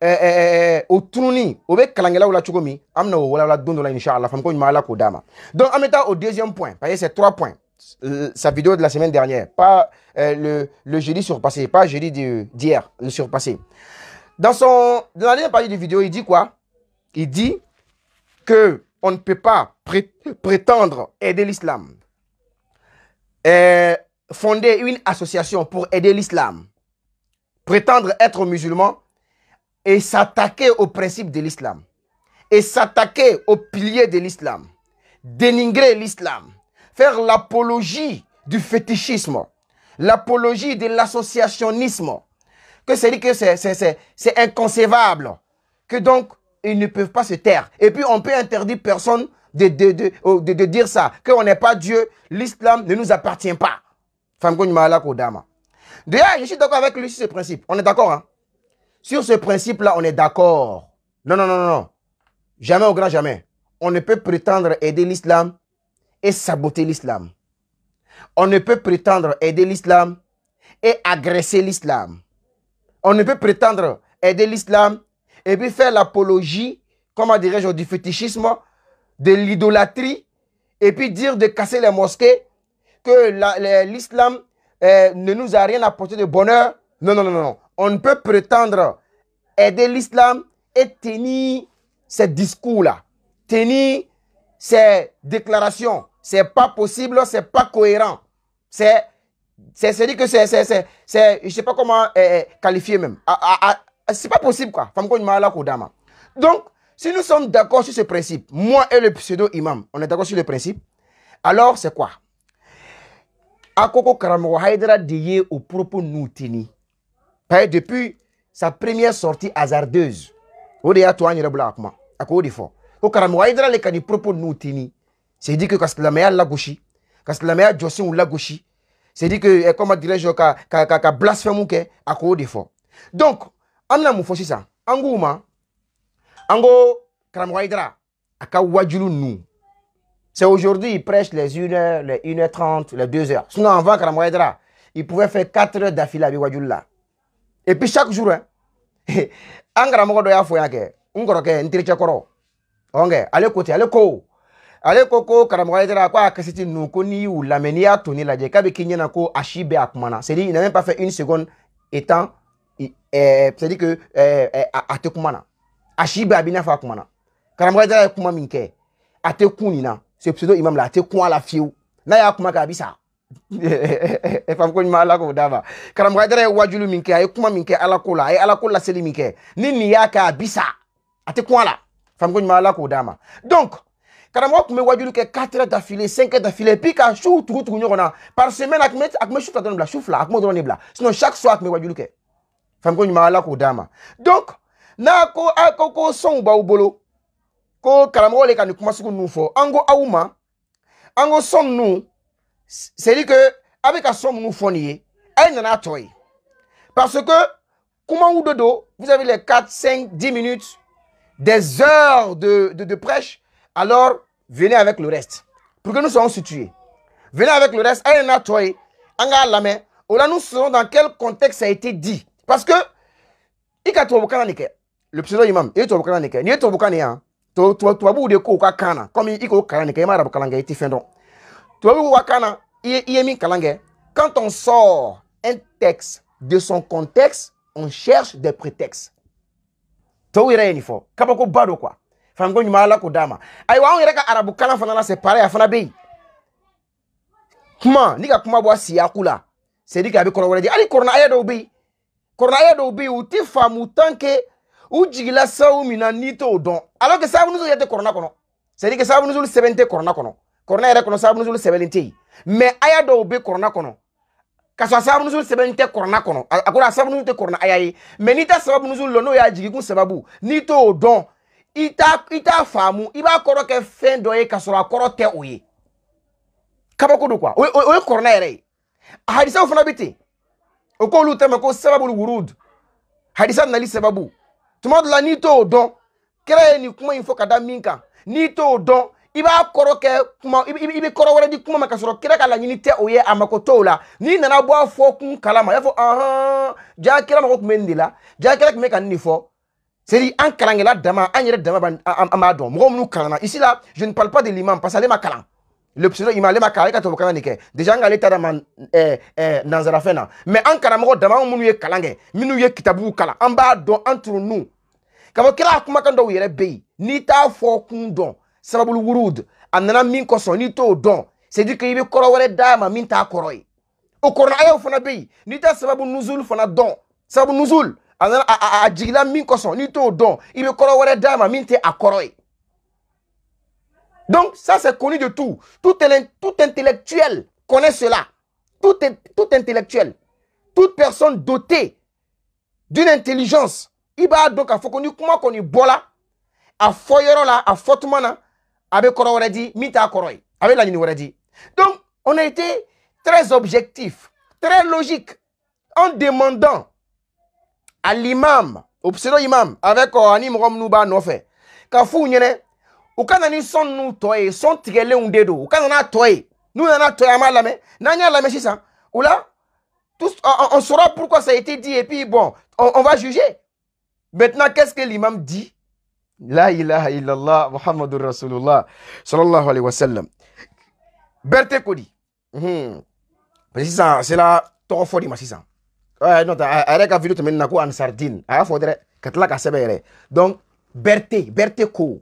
Eh, eh, eh, o la donc en mettant au deuxième point c'est trois points euh, sa vidéo de la semaine dernière pas euh, le le jeudi surpassé pas jeudi d'hier le surpassé dans son dans la dernière partie de vidéo il dit quoi il dit que on ne peut pas prétendre aider l'islam euh, fonder une association pour aider l'islam prétendre être musulman et s'attaquer aux principes de l'islam, et s'attaquer aux piliers de l'islam, dénigrer l'islam, faire l'apologie du fétichisme, l'apologie de l'associationnisme, que c'est que c'est inconcevable, que donc ils ne peuvent pas se taire. Et puis on peut interdire personne de, de, oh, dire ça, qu'on n'est pas Dieu, l'islam ne nous appartient pas. D'ailleurs, je suis d'accord avec lui sur ce principe. On est d'accord, hein? Sur ce principe-là, on est d'accord. Non, non, non, non. Jamais au grand jamais. On ne peut prétendre aider l'islam et saboter l'islam. On ne peut prétendre aider l'islam et agresser l'islam. On ne peut prétendre aider l'islam et puis faire l'apologie, comment dirais-je, du fétichisme, de l'idolâtrie, et puis dire de casser les mosquées, que l'islam euh, ne nous a rien apporté de bonheur. Non, non, non, non. On ne peut prétendre aider l'islam et tenir ces discours-là, tenir ces déclarations. C'est pas possible, c'est pas cohérent. C'est, c'est, que c'est, c'est, sais pas comment euh, euh, qualifier même. Ce ah, n'est ah, ah, c'est pas possible quoi. Donc, si nous sommes d'accord sur ce principe, moi et le pseudo-imam, on est d'accord sur le principe, alors c'est quoi? Akoko Haïdra au propos tenir depuis sa première sortie hasardeuse o de y'a to an yɛrɛ bolo a kuma a k'o de fɔ ko karamɔgɔ a ye dara le ka nin propos ninnu tini c'est dit que ka silamɛya la ka silamɛya jɔsenw lagosi c'est dit que eh, comment dirais je ka ka ka, ka blasphème y a k'o de fɔ donc on a mun fɔ sisan an k'u ma an a il y a ka wajulu c'est aujourd'hui il prêche les 1h les 1h30 les 2h sinon avant a il pouvait faire 4 h d'affilée avec bɛ et puis chaque jour an karamɔgɔ dɔ y'a fɔ yan kɛ n kɔrɔkɛ n terikɛ kɔrɔ ɔnkɛ ale ko ten ale ko ale ko ko karamɔgɔ yɛrɛ ko a kasiti ninnu ko n'i y'u lamɛn n'i y'a toni lajɛ k'a bɛ k'i ɲɛna ko a si bɛɛ a kuma na c'est à dire il n'a même pas fait une seconde étant euh, c'est à dire que euh, a, a tɛ kuma na a si bɛɛ a b'i n'a fɔ a kuma na karamɔgɔ yɛrɛ ye kuma min kɛ a tɛ kun nin na c'est pseudo imam la a tɛ kun a la fiyewu n'a y'a kuma kɛ a bɛ sa fako ɲuman ala k'o d'a ma karamɔgɔ adara ye wajulu min kɛ a ye kuma min kɛ ala ko la a ye ala ko laseli min kɛ ni nin y'a kɛ a bi sa a tɛ kuma la famko ala k'o d'a ma donc karamɔgɔ tun bɛ wajulu kɛ quatre dafile cinq dafile puis ka suw tugu tugu ɲɔgɔn na par semaine a tun bɛ a tun bɛ su fila dɔrɔn bila su fila a tun b'o dɔrɔn de bila sinon chaque soir a tun bɛ wajulu kɛ famko ɲuman ala k'o d'a ma donc n'a ko a ko ko sɔnw b'aw bolo ko karamɔgɔ le ka nin kuma sugu ninnu fɔ an ko aw ma an ko sɔn ninnu c'est-à-dire que avec un nous nous a parce que de vous avez les 4, 5, 10 minutes des heures de, de, de prêche alors venez avec le reste pour que nous soyons situés venez avec le reste a y a toi, ye nous serons dans quel contexte ça a été dit parce que le pseudo imam n'i Tubabu wa kan na i ye min kalan kɛ quand on sort un texte de son contexte on cherche des prétextes tɔw yɛrɛ ye nin fɔ kabakoba do quoi faamuko ɲuman ala k'o d'a ma ayiwa on yɛrɛ ka arabu Kala, fana na c'est pareil a fana bɛ yen kuma ni kuma bɔ si siyaku la c'est à dire que a bɛ kɔrɔ wɛrɛ di hali kɔrɔna aya dɔw bɛ yen kɔrɔna tant que u jigila sababu min na n'i t'o dɔn alors que ça, sababu nusulu yɛrɛ tɛ kɔrɔna kɔnɔ c'est à dire que nous nusulu sɛbɛn tɛ kɔrɔna kɔnɔ kɔrɔna yɛrɛ kɔnɔ sababu nusulu sɛbɛnlen tɛ yen mɛ aya dɔw bɛ kɔrɔna kɔnɔ ka sɔrɔ a sababu nusulu sɛbɛnlen tɛ kɔrɔna kɔnɔ a ko a sababu nusulu tɛ kɔrɔna aya ye mɛ n'i ta sababu nusulu lɔ n'o y'a jigikun sababu n'i t'o dɔn i t'a i t'a faamu i b'a kɔrɔ kɛ fɛn dɔ ye ka sɔrɔ a kɔrɔ tɛ o ye kabako don kuwa o ye kɔrɔna yɛrɛ ye hadisaw fana bɛ ten o k'olu ta ko sababu wurud hadisa nali sababu tuma dɔ la n'i t'o dɔn kira ye nin kuma in fɔ ka da min kan n'i t'o dɔn Iba koroke kuma ibi bɛ wara di kuma makasoro ka sɔrɔ kira ka laɲini o ye a la n'i nana na a fɔ kun kala ma i b'a fɔ ɔhɔn ja kira mako la ja kira tun ni fo seri en fɔ c'est à dama dama an b'a dɔn mɔgɔ minnu ici là je ne parle pas de l'imam parce que ma kalan le pseudo imam ale ma kalan ale ka tubabukan de kɛ déjà an k'ale ta dama eh ɛɛ eh, mais an karamɔgɔ dama minnu ye kalange kɛ minnu ye b'a entre nous k'a fɔ kira kumakan dɔw yɛrɛ n'i t'a fo kun don sababul wurud anana min kosɔn n'i t'o dɔn c'est dire que i bɛ kɔrɔ wɛrɛ d'a ma min t'a kɔrɔ ye o kɔrɔ ayaw fana bɛ yen n'i ta sababu nuzul fana dɔn sababu nuzul a nana a a a jigila min kosɔn n'i t'o dɔn i bɛ kɔrɔ d'a ma min tɛ a kɔrɔ ye donc ça c'est connu de tout tout, tout intellectuel connaît cela tout, tout intellectuel toute personne dotée d'une intelligence i b'a dɔn k'a fɔ ko ni kuma kɔni bɔra a fɔ yɔrɔ la a fɔ avec bɛ kɔrɔ wɛrɛ di t'a donc on a été très objectif très logique en demandant à l'imam au pseudo imam avec euh, Anim ani mɔgɔ minnu b'a nɔfɛ ka f'u ɲɛnɛ u ka na ni nous ninnu sont ye sɔn tigɛlenw de on u ka na n'a tɔ ye on a tɔ ye an b'a lamɛn n'an y'a lamɛn sisan o tous on, on saura pourquoi ça a été dit et puis bon on va juger maintenant qu'est-ce que l'imam dit la ilaha illallah Muhammadur Rasulullah sallallahu alayhi wa sallam. Berthe Kodi. Sisan sela tɔgɔ fɔ de ma sisan. N'o non, a yɛrɛ ka video tɛmɛnen na ko Ansardin a y'a fɔ dɛrɛ ka tila ka Donc Berthe Berthe ko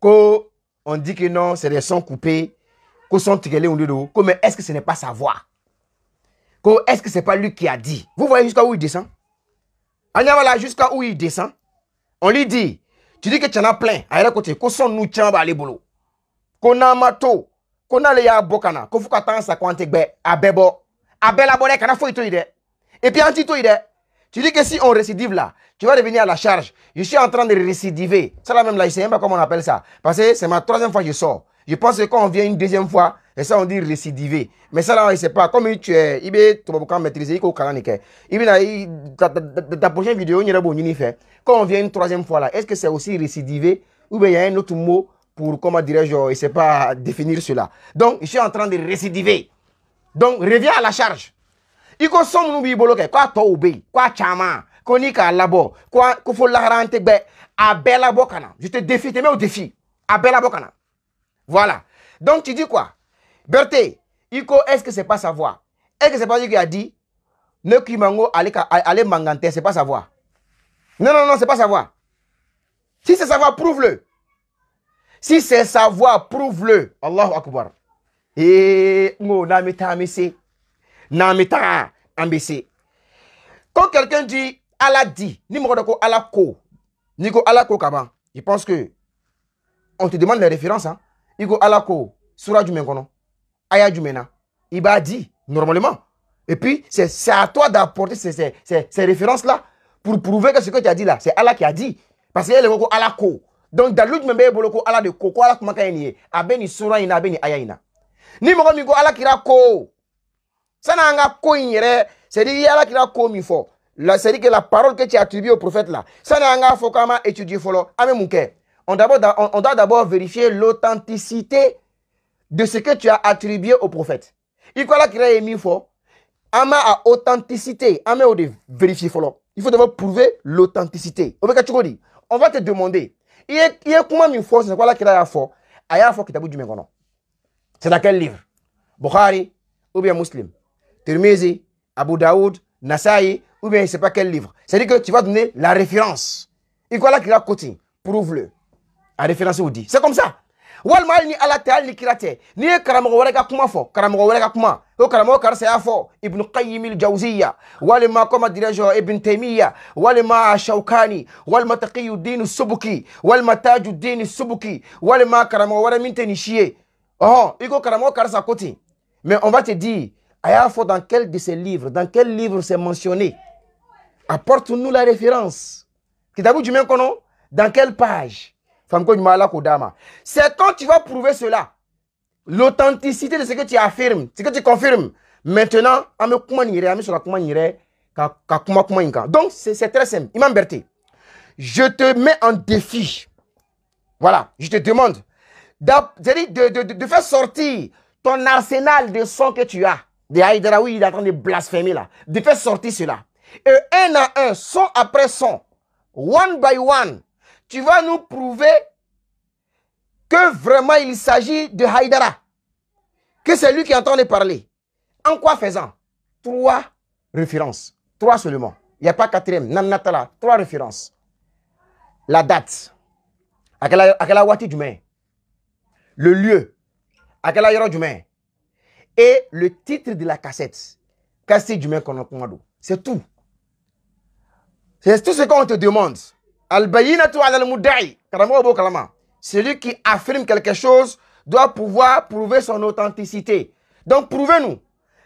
ko on dit que non c'est des sons coupés ko de mais est-ce que ce n'est pas sa voix ko est-ce que c'est pas lui qui a dit. Vous voyez jusqu'à où il descend. An y'a jusqu'à où il descend. On lui dit tu dis que tu en as plein. à l'autre côté. qu'on nous nous, ninnu caman à a Ko n'an Qu'on to ko y'a bokana. Qu'on na ko fo ka taa an sago a Et puis anti toi Tu dis que si on récidive là, tu vas revenir à la charge. Je suis en train de récidiver. C'est la même là, je sais même pas comment on appelle ça. Parce que c'est ma troisième fois que je sors. Je pense que quand on vient une deuxième fois, et ça, on dit récidiver. Mais ça, là, on ne sait pas. Comme tu es, il est trop maîtriser. il est au cananique. Il est ta prochaine vidéo, il est bon, il fait. Quand on vient une troisième fois là, est-ce que c'est aussi récidiver ou bien il y a un autre mot pour, comment dirais-je, il ne sait pas définir cela. Donc, je suis en train de récidiver. Donc, reviens à la charge. Il faut somme nous quoi toi obé, quoi chama, il labo, quoi kofo laharante be, abela bokana. Je te défie, tu te mets au défi. Abela bokana. Voilà. Donc, tu dis quoi Berthe, Iko, est-ce que c'est pas sa voix Est-ce que c'est pas lui qui a dit Ne Kimango, aller mangante, c'est pas sa voix Non, non, non, c'est pas sa voix. Si c'est sa voix, prouve-le. Si c'est sa voix, prouve-le. Allahu Akbar. Eh, Et Quand quelqu'un dit Allah dit, ni ko Allah ko, ni ko Allah ko kama, je pense que on te demande les références. Hein? Iko Allah ko, surah du Mengono aya Jumena. il va dire normalement et puis c'est à toi d'apporter ces, ces, ces, références là pour prouver que ce que tu as dit là c'est Allah qui a dit parce qu'il y a le mot Allah ko donc dans le e Allah de ko ko ala kuma il y a bɛ sura ina, na hein. a aya ni ko ça kira ko sani ko c'est à dire a ko mi c'est à dire que la parole que tu as au prophète là ça n'a faut fɔ k'an étudier Amen ah, on, on doit d'abord vérifier l'authenticité de ce que tu as attribué au prophète. Il qu'il a émis fort. ama a authenticité, ama a vérifié. Il faut d'abord prouver l'authenticité. On va te demander, il y a comment une force, c'est quoi là qu'il a fo? Aya qu'il kitabu du mengono. C'est dans quel livre? Bukhari ou bien Muslim? Tirmizi, Abu Daoud, Nasa'i ou bien je ne sais pas quel livre. C'est-à-dire que tu vas donner la référence. Il qu'il a côté. prouve-le. À référence ou dit. C'est comme ça. Walma ni alate ni kira tɛ n'i ye karamɔgɔ ka kuma fɔ karamo wɛrɛ ka kuma o karamɔgɔ karisa dirajo ibn taimiya walma shaukani walima taqiyudini subuki walima subuki walima karamɔgɔ wɛrɛ min tɛ nin si koti. ɔhɔn oh mais on va te dire a dans quel de ces livres dans quel livre c'est mentionné apporte nous la référence kitabu même kɔnɔ dans quelle page c'est quand tu vas prouver cela, l'authenticité de ce que tu affirmes, ce que tu confirmes. Maintenant, donc c'est très simple. Imam je te mets en défi. Voilà, je te demande de, de, de, de faire sortir ton arsenal de sang que tu as. De il est en train de blasphémer là. De faire sortir cela. Et un à un, son après son, one by one, tu vas nous prouver que vraiment il s'agit de Haïdara. Que c'est lui qui entend parler. En quoi faisant Trois références. Trois seulement. Il n'y a pas quatrième. Trois références. La date. du Le lieu. quelle du Et le titre de la cassette. Cassette du C'est tout. C'est tout ce qu'on te demande al al Celui qui affirme quelque chose doit pouvoir prouver son authenticité. Donc prouvez-nous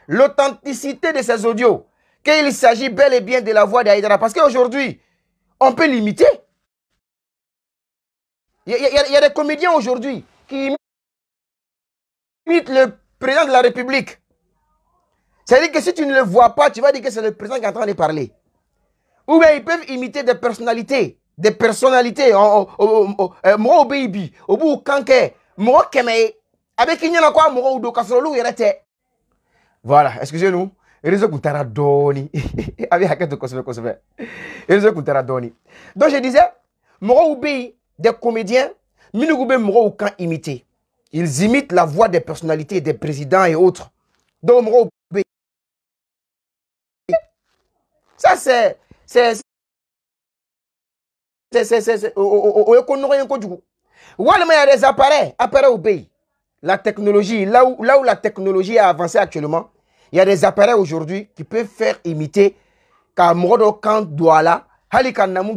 l'authenticité de ces audios, qu'il s'agit bel et bien de la voix d'Aïdara. Parce qu'aujourd'hui, on peut l'imiter. Il y, y, a des comédiens aujourd'hui qui imitent le président de la République. C'est-à-dire que si tu ne le vois pas, tu vas dire que c'est le président qui est en train de parler. Ou bien ils peuvent imiter des personnalités des personnalités Mro bɛ Mro bi Mro b'u kan kɛ mɔgɔ a bɛ k'i ɲɛna ko a mɔgɔw voilà excusez nous réseau tun taara dɔɔni a bɛ hakɛ to kosɛbɛ kosɛbɛ donc je disais Mro bɛ des comédiens minnu Mro mɔgɔw imiter ils imitent la voix des personnalités des présidents et autres donc mɔgɔw bɛ ça c'est c'est c'est ye ko il y a des appareils appareils au pays. la technologie là où, là où la technologie a avancé actuellement il y a des appareils aujourd'hui qui peuvent faire imiter ka mɔgɔ dɔ kan namu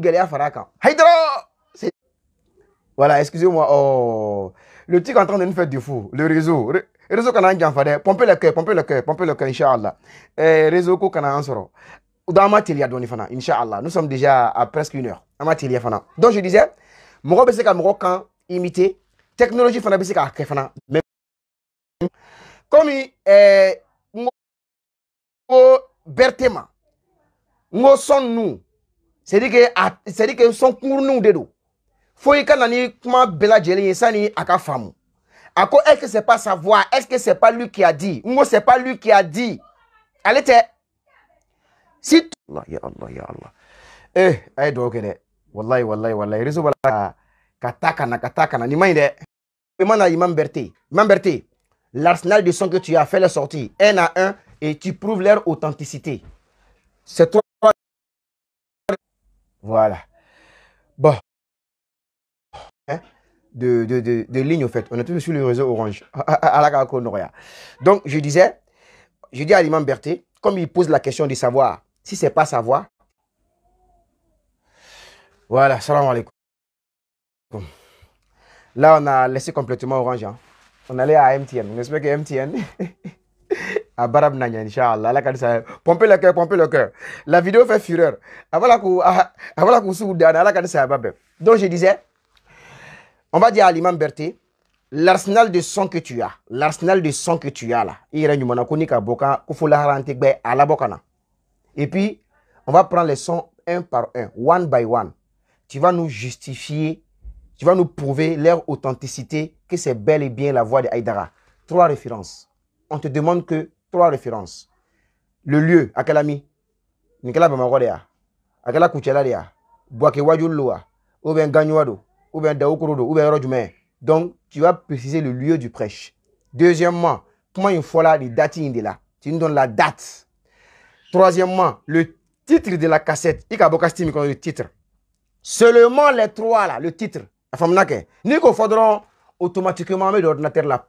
voilà excusez-moi oh le tic en train de nous faire du fou, le réseau Le réseau kana an janfa faire, pompez le cœur pompez le cœur pompez le cœur inchallah eh, réseau ko kana an sɔrɔ où dans ma télé à quoi nous sommes déjà à presque une heure. Ma télé à quoi Donc je disais, mon robe c'est comme rocan imité. Technologie fana basic à quoi il fane. Comme eh, bertema, nous sommes nous. C'est-à-dire que ah, c'est-à-dire que nous sommes pour nous dedans. Faut y connaître ma bella jelly. Insanité à quoi fameux. À quoi est-ce que c'est pas sa voix? Est-ce que c'est pas lui qui a dit? Moi c'est pas lui qui a dit. Elle était sit Allah ya Allah ya Allah eh ay do, kɛ dɛ wallahi wallahi wallahi réseau b'a la ka na ka na ni eh. e Imam Berté Imam Berté l'arsenal de son que tu as fait la sortir un à un et tu prouves leur authenticité c'est toi voilà bon hein? de, de, de, de ligne au fait on est tous sur le réseau orange ah, ah, ah, donc je disais je dis à l'imam Berté comme il pose la question de savoir si c'est pas sa voix. Voilà, salam alaikum. Là, on a laissé complètement Orange. Hein. On allait à MTN. On espère que MTN. à Barab Nanya, Inch'Allah. Pompez le cœur, pompez le cœur. La vidéo fait fureur. Avant la Donc, je disais, on va dire à l'imam l'arsenal de sang que tu as, l'arsenal de sang que tu as là, il y a un boka, il faut la rentrer à la bokana. Et puis, on va prendre les sons un par un, one by one. Tu vas nous justifier, tu vas nous prouver leur authenticité, que c'est bel et bien la voix de Haïdara. Trois références. On te demande que trois références. Le lieu, Akalami, Nikala Kuchelaria, ou ou bien ou Donc, tu vas préciser le lieu du prêche. Deuxièmement, comment une fois là, les dates, tu nous donnes la date Troisièmement, le titre de la cassette. Il le titre. Seulement les trois là, le titre. Nico faudra automatiquement mettre l'ordinateur là.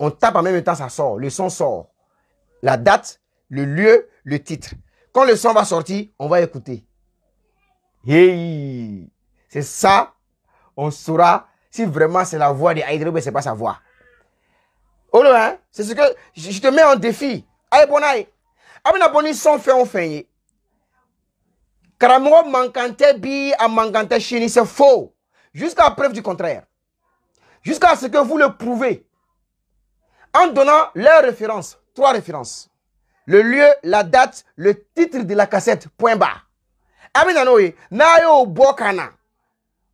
On tape en même temps, ça sort. Le son sort. La date, le lieu, le titre. Quand le son va sortir, on va écouter. Hey! C'est ça. On saura si vraiment c'est la voix de ou c'est pas sa voix. Oh hein? C'est ce que je te mets en défi. Allez, bon aïe a bɛna bɔ on sɔn fɛn o bi a mankan chini c'est faux jusqu'à preuve du contraire jusqu'à ce que vous le prouvez en donnant leurs références trois références le lieu la date le titre de la cassette point bas. a noye. na y'o bokana. ka na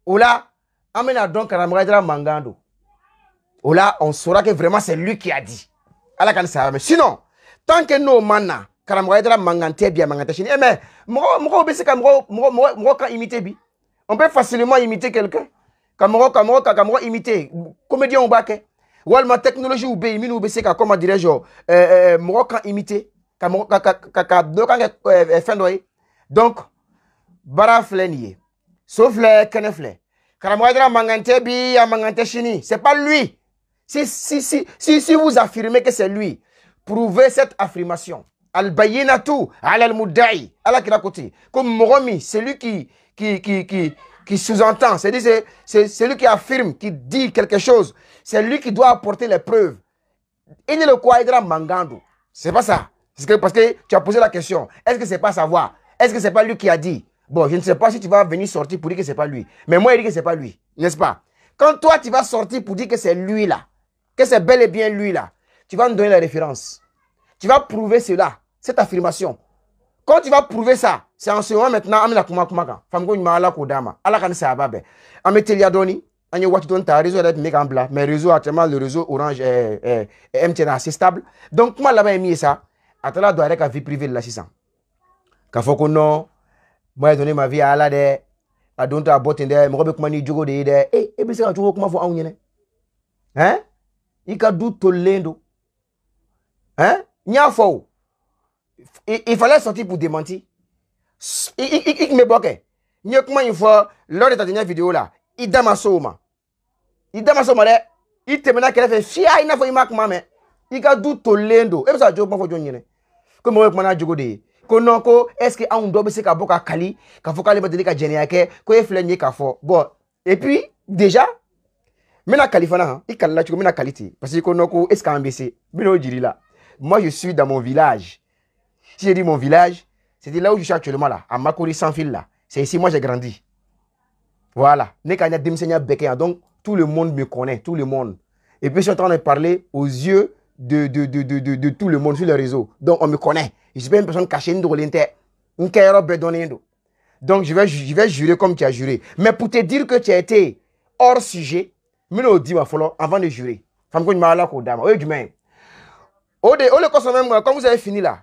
o la an bɛna on saura que vraiment c'est lui qui a dit à la sinon tant que nous manna karamɔgɔ ye dara mankan tɛ bi a moko tɛ sini mɛ mɔgɔ mɔgɔw bɛ ka kan imiter bi on peut facilement imiter quelqu'un ka mɔgɔ ka mɔgɔ ka mɔgɔ imiter comédien b'a kɛ walima technologies bɛ ou minnu bɛ se ka comment dirais je euh, euh, euh moko kan imiter ka mɔgɔ ka ka ka ka kan donc bara filɛ nin ye so filɛ kɛnɛ bi ya mankan chini. c'est pas lui si si si si si vous affirmez que c'est lui prouvez cette affirmation. Al-bayinatu al qui Comme celui qui, qui, qui, qui, qui sous-entend. C'est lui qui affirme, qui dit quelque chose. C'est lui qui doit apporter les preuves. Il est le mangando. C'est pas ça. Que, parce que tu as posé la question. Est-ce que c'est pas savoir Est-ce que c'est pas lui qui a dit Bon, je ne sais pas si tu vas venir sortir pour dire que c'est pas lui. Mais moi, il dit que c'est pas lui. N'est-ce pas Quand toi, tu vas sortir pour dire que c'est lui là, que c'est bel et bien lui là, tu vas me donner la référence. Tu vas prouver cela cette affirmation. Quand tu vas prouver ça, c'est en ce moment maintenant, amina kuma kuma kan. Famko nyuma ala ko dama. Ala kan sa ababe. Ame teliya doni, anye wati don ta réseau d'être mec en blanc. Mais réseau actuellement le réseau Orange est est MTN assez stable. Donc kuma lama bas mis ça. Atala doit avec vie privée de la 600. Ka non. Moi j'ai donné ma vie à ala de a don ta botin de mo be kuma ni Eh, de de eh e be se ka jogo kuma fo an yene. Hein? Ika du lendo. Hein? Ni fo. il fallait sortir pour démentir. Il me bloquait. Il y une fois, lors de ta dernière vidéo là, il damasoma. Il damasoma là, il te mena qu'elle fait fia, il n'a pas eu ma maman. E il a dû tolendo. Et ça, je ne que je n'ai pas. Comme moi, je n'ai pas ko nɔn ko est ce que anw dɔ bɛ se ka bɔ ka kali k'a fɔ k'ale ma deli ka jɛnɛya kɛ ko e filɛ k'a fɔ bɔn et puis déjà n bɛna kali fana i kalila cogo n bɛna kali ten parce que ko nɔn est ce que an bɛ se n bɛn'o jiri la moi je suis dans mon village Si j'ai dit mon village, c'est là où je suis actuellement, là, à Makori sans fil, là. C'est ici, moi, j'ai grandi. Voilà. Donc, tout le monde me connaît, tout le monde. Et puis, je suis en train de parler aux yeux de, de, tout le monde sur le réseau. Donc, on me connaît. Je ne suis pas une personne cachée, donc, je vais, je vais jurer comme tu as juré. Mais pour te dire que tu as été hors sujet, dit avant de jurer. Femme quand vous avez fini là,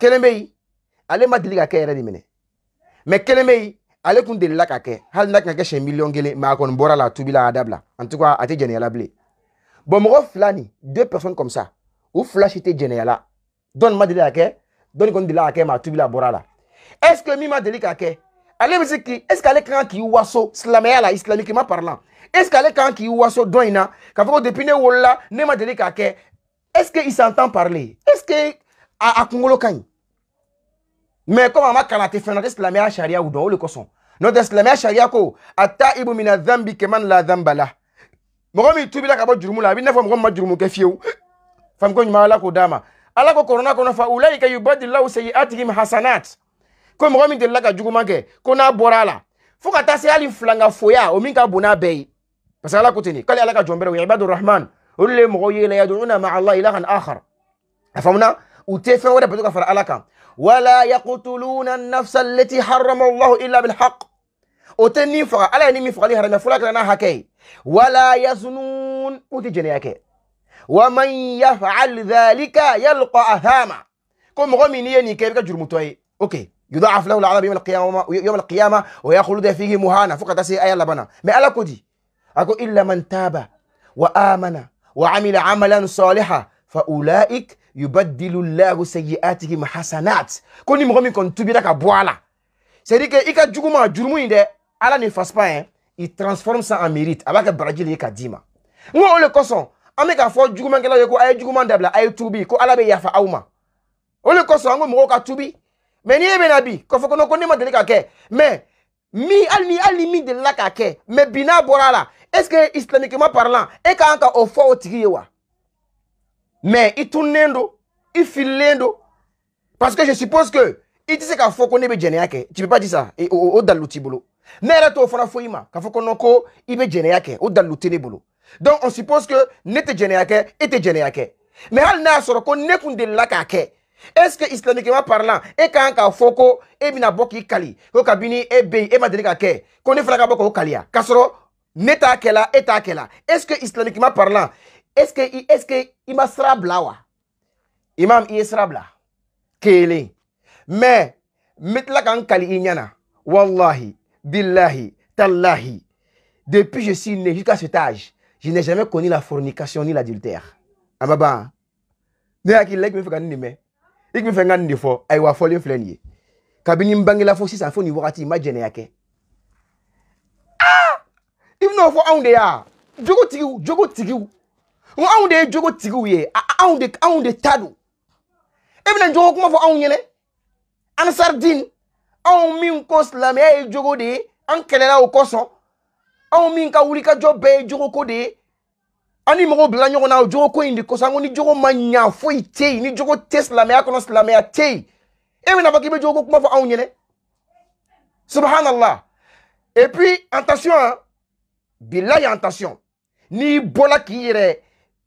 Kelemei, bɛ yen ale ma deli ka kɛ yɛrɛ de minɛ mɛ kelen bɛ yen ale kun delila ka kɛ n'a kɛ miliyɔn kelen la tubila a en tout cas a tɛ jɛnɛya la bon mɔgɔ fila deux personnes comme ça ou fila si tɛ Donne la dɔɔni ma deli ka kɛ dɔɔni kɔni delila ka tubila borala. la est ce que min ma deli ka kɛ est ce que ale kan k'i waso silamɛya la islamiquement parlant est ce que ale kan k'i waso dɔn in na k'a fɔ ko depuis ne wolola ma est ce que il s'entend parler est ce que à a kunkolo mɛ komi a ma kalan a tɛ fɛn dɔn a tɛ silamɛya n'o tɛ silamɛya sariya ko a ibu mina zanbi kɛmɛ la zanba la mɔgɔ min tubila ka bɔ jurumu la a bɛ i ma jurumu kɛ fiyewu famiko ɲuman ala k'o d'a ala ko kɔnɔna kɔnɔ fa ulayi ka yubadilaw seyi hasanat ko mɔgɔ min delila ka juguman kɛ ko n'a bɔra a la fo ka taa se hali filanga foya o min ka bon parce ala ko ten de ala ka jɔn bɛrɛ o rahman olu de ye mɔgɔw ye ma ala ilahan akhar a faamuna u tɛ fara ala kan ولا يقتلون النفس التي حرم الله الا بالحق اوتني فرا على ني مي فرا لي هكاي ولا يزنون اوتي جني هكاي ومن يفعل ذلك يلقى اثاما كوم غومي ني كيف كيفك جرم اوكي يضاعف له العذاب يوم القيامه يوم القيامه ويخلد فيه مهانا فقط سي اي الله بنا ما الا كودي اكو الا من تاب وامن وعمل عملا صالحا فاولئك Il dilu sayyi'atihim hasanat ko min kɔni tubira ka bɔ a la c'est à dire que i ka ala ne fasse pas hein, il transforme ça en mérite ye ka d'i ma n ko o de kosɔn an ko a ye juguman a tubi ko ala bɛ yafa aw ma o de tubi ni e bi ni ni bi la est ce que islamiquement parlant e k'an ka o fɔ o mais il tourne il parce que je suppose que il dit qu'il faut qu'on ait ne tu peux pas dire ça dans l'outil donc on suppose que nete tɛ jɛnɛya kɛ mais hali n'a y'a sɔrɔ ne kun est ce que islamiquement parlant et quand k'a foko, e kali ko e ma qu'on est ko kaliya est ce que islamiquement parlant est-ce que est-ce que ma sera imam il ye Kele. mais n la tila kali i wallahi billahi tallahi depuis je suis né jusqu'à cet âge je n'ai jamais connu la fornication ni l'adultère ah, a ne hakili ki me. tun me fɛ me. nin de mɛn i tun bɛ fɛ n ye kabini n bangela fo sisan fo ni wagati n ma jɛnɛya ah i bɛna'o for anw de ya jogotigiw anw de ye jogo tigiw ye anw de anw de ta don e bɛna jogo kuma fɔ anw ɲɛnɛ ansaridin anw min ko silamɛya ye jogo de ye an kɛlɛla o kosɔn anw min ka wulikajɔ bɛɛ ye jogo ko de ye an ni mɔgɔw bila ɲɔgɔn na o jogo ko in de kosɔn an ko ni jogo ma ɲa foyi tɛ yen ni jogo tɛ silamɛya kɔnɔ silamɛya tɛ yen e bɛna fɔ k'i bɛ jogo kuma fɔ anw ɲɛnɛ subhanallah et puis attention hein bilahi attention n'i bɔla k'i yɛrɛ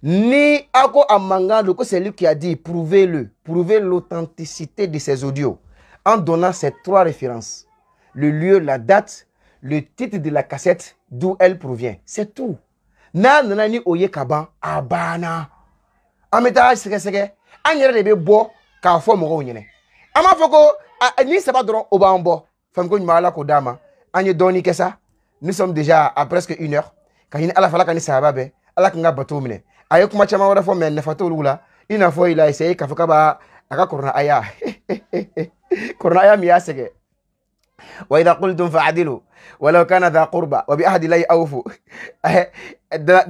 Ni ako amangalo ko c'est lui qui a dit, prouvez-le, prouvez l'authenticité de ces audios en donnant ces trois références. Le lieu, la date, le titre de la cassette, d'où elle provient. C'est tout. Na nanani oye kaban, abana. Ameta seke seke, anyere de bo, ka fo moro nyene Ama foko, ni saba oba ambo. Femko nyuma la ko dama. Anye doni kesa. Nous sommes déjà à presque une heure. Quand il fala kani babe ala kanga bato mine. a ye kuma caman wɛrɛ fɔ mɛ nafa t'olu la i n'a fɔ il a essayé k'a fɔ k'a b'a a ka kɔrɔna aya kɔrɔna aya min y'a sɛgɛn وإذا قلتم فعدلوا ولو كان ذا قربى وبأحد الله أوفوا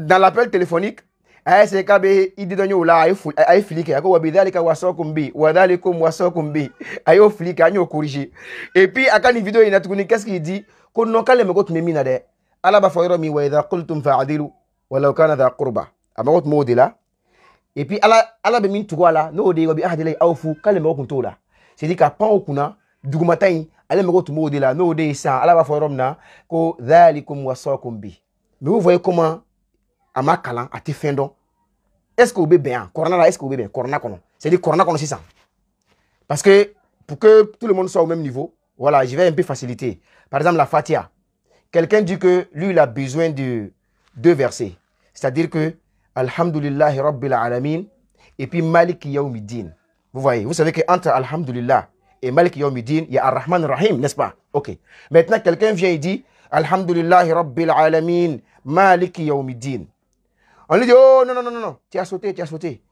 dans l'appel téléphonique aya se ka be i dida ɲɔw la a ye fili kɛ a ko wabidhalika wasɔkum bi wadhalikum wasɔkum bi a y'o fili kɛ an y'o corrigé et puis a ka nin vidéo in na tuguni qu'est ce qu'il dit ko non k'ale mago tun bɛ min na dɛ ala b'a fɔ yɔrɔ min wa idha qultum fa'adilu walau kana dha qurba a m'o de et puis ala ala be min tugu a la n'o de ye wa au fu k'ale mago tun la c'est à dire ka pan du matin ala in ale mago tun n'o de ye ala b'a fɔ na ko dhalikum wasakum bi mais vous voyez comment amakala a tɛ fɛn est ce que o bien bɛn yan est ce que o bien bɛn kɔrɔna c'est à dire kɔrɔna c'est ça parce que pour que tout le monde soit au même niveau voilà je vais un peu faciliter par exemple la fatia quelqu'un dit que lui il a besoin de deux versets c'est à dire que Alhamdulillah Rabbil Alamin et puis Malik Yawmiddin. Vous voyez, vous savez qu'entre Alhamdulillah et Malik Yawmiddin, il y a Ar-Rahman Rahim, n'est-ce pas Ok. Maintenant, quelqu'un vient et dit Alhamdulillah Rabbil Alamin, Malik Yawmiddin. On lui dit Oh non, non, non, non, tu as sauté, tu as sauté.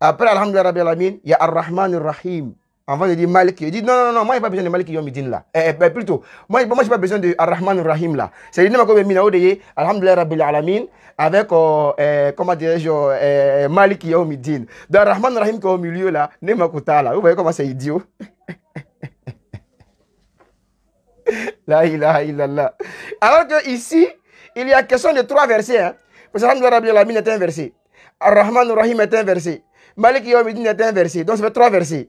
Après Alhamdulillah Rabbil Alamin, il y a Ar-Rahman Rahim. avant de dire Malik. Il dit non, non, non, moi, j'ai pas besoin de Malik Yomidin là. Eh, eh ben, plutôt, moi, moi, j'ai pas besoin de Rahim là. C'est le nom que je Alhamdulillah Rabbil Alamin, avec, euh, eh, comment dirais-je, euh, eh, Malik Yomidin. Dans Rahman Rahim qui est au milieu là, là. Vous voyez comment c'est idiot? il a là Alors que ici, il y a question de trois versets. Hein. Parce que Alhamdulillah Rabbil Alamin est un verset. Ar-Rahman Rahim est un verset. Malik Yomidin est un verset. Donc, ça fait trois versets.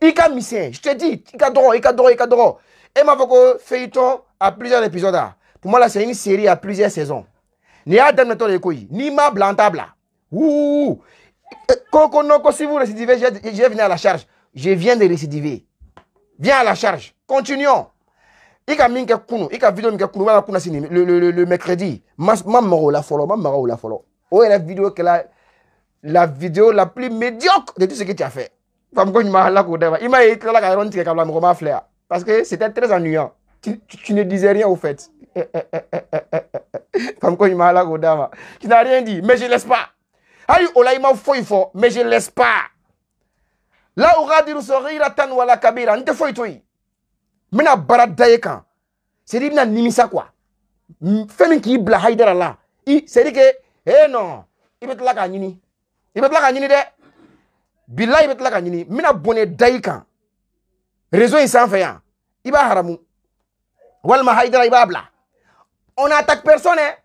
Ika ka je te dis Ika ka Ika i Ika dɔgɔ Et m'a fɔ feuilleton à plusieurs épisodes pour moi là c'est une série à plusieurs saisons ni Adam daminɛ tɔ de n'i m'a blantable. bla. t'a bila si vous récidivez je je viens à la charge je viens de récidiver viens à la charge continuons Ika minke min Ika kunu minke ka video min kunu le mercredi ma ma la follow, ma maga la la Oh, la vidéo video kɛla la vidéo la plus médiocre de tout ce que tu as fait. Famko Hala Koudeva. Il m'a écrit la carrière qui est m'a flair. Parce que c'était très ennuyant. Tu, tu, ne disais rien au fait. Famko Hala Koudeva. Tu n'a rien dit, mais je ne laisse pas. Aïe, Olaïma Foifo, mais je ne laisse pas. Là, on va dire, sorira tan wala kabira, n'te foy toi. Mena baradaye kan. C'est dire, ça quoi. Femi ki ibla haïdera là. C'est dire que, eh non, il veut la kanini. Il veut la kanini de. Bilaye avec la tila ka ɲini daïkan, bɛna bɔnɛ da i kan in haramu on attaque personne hein.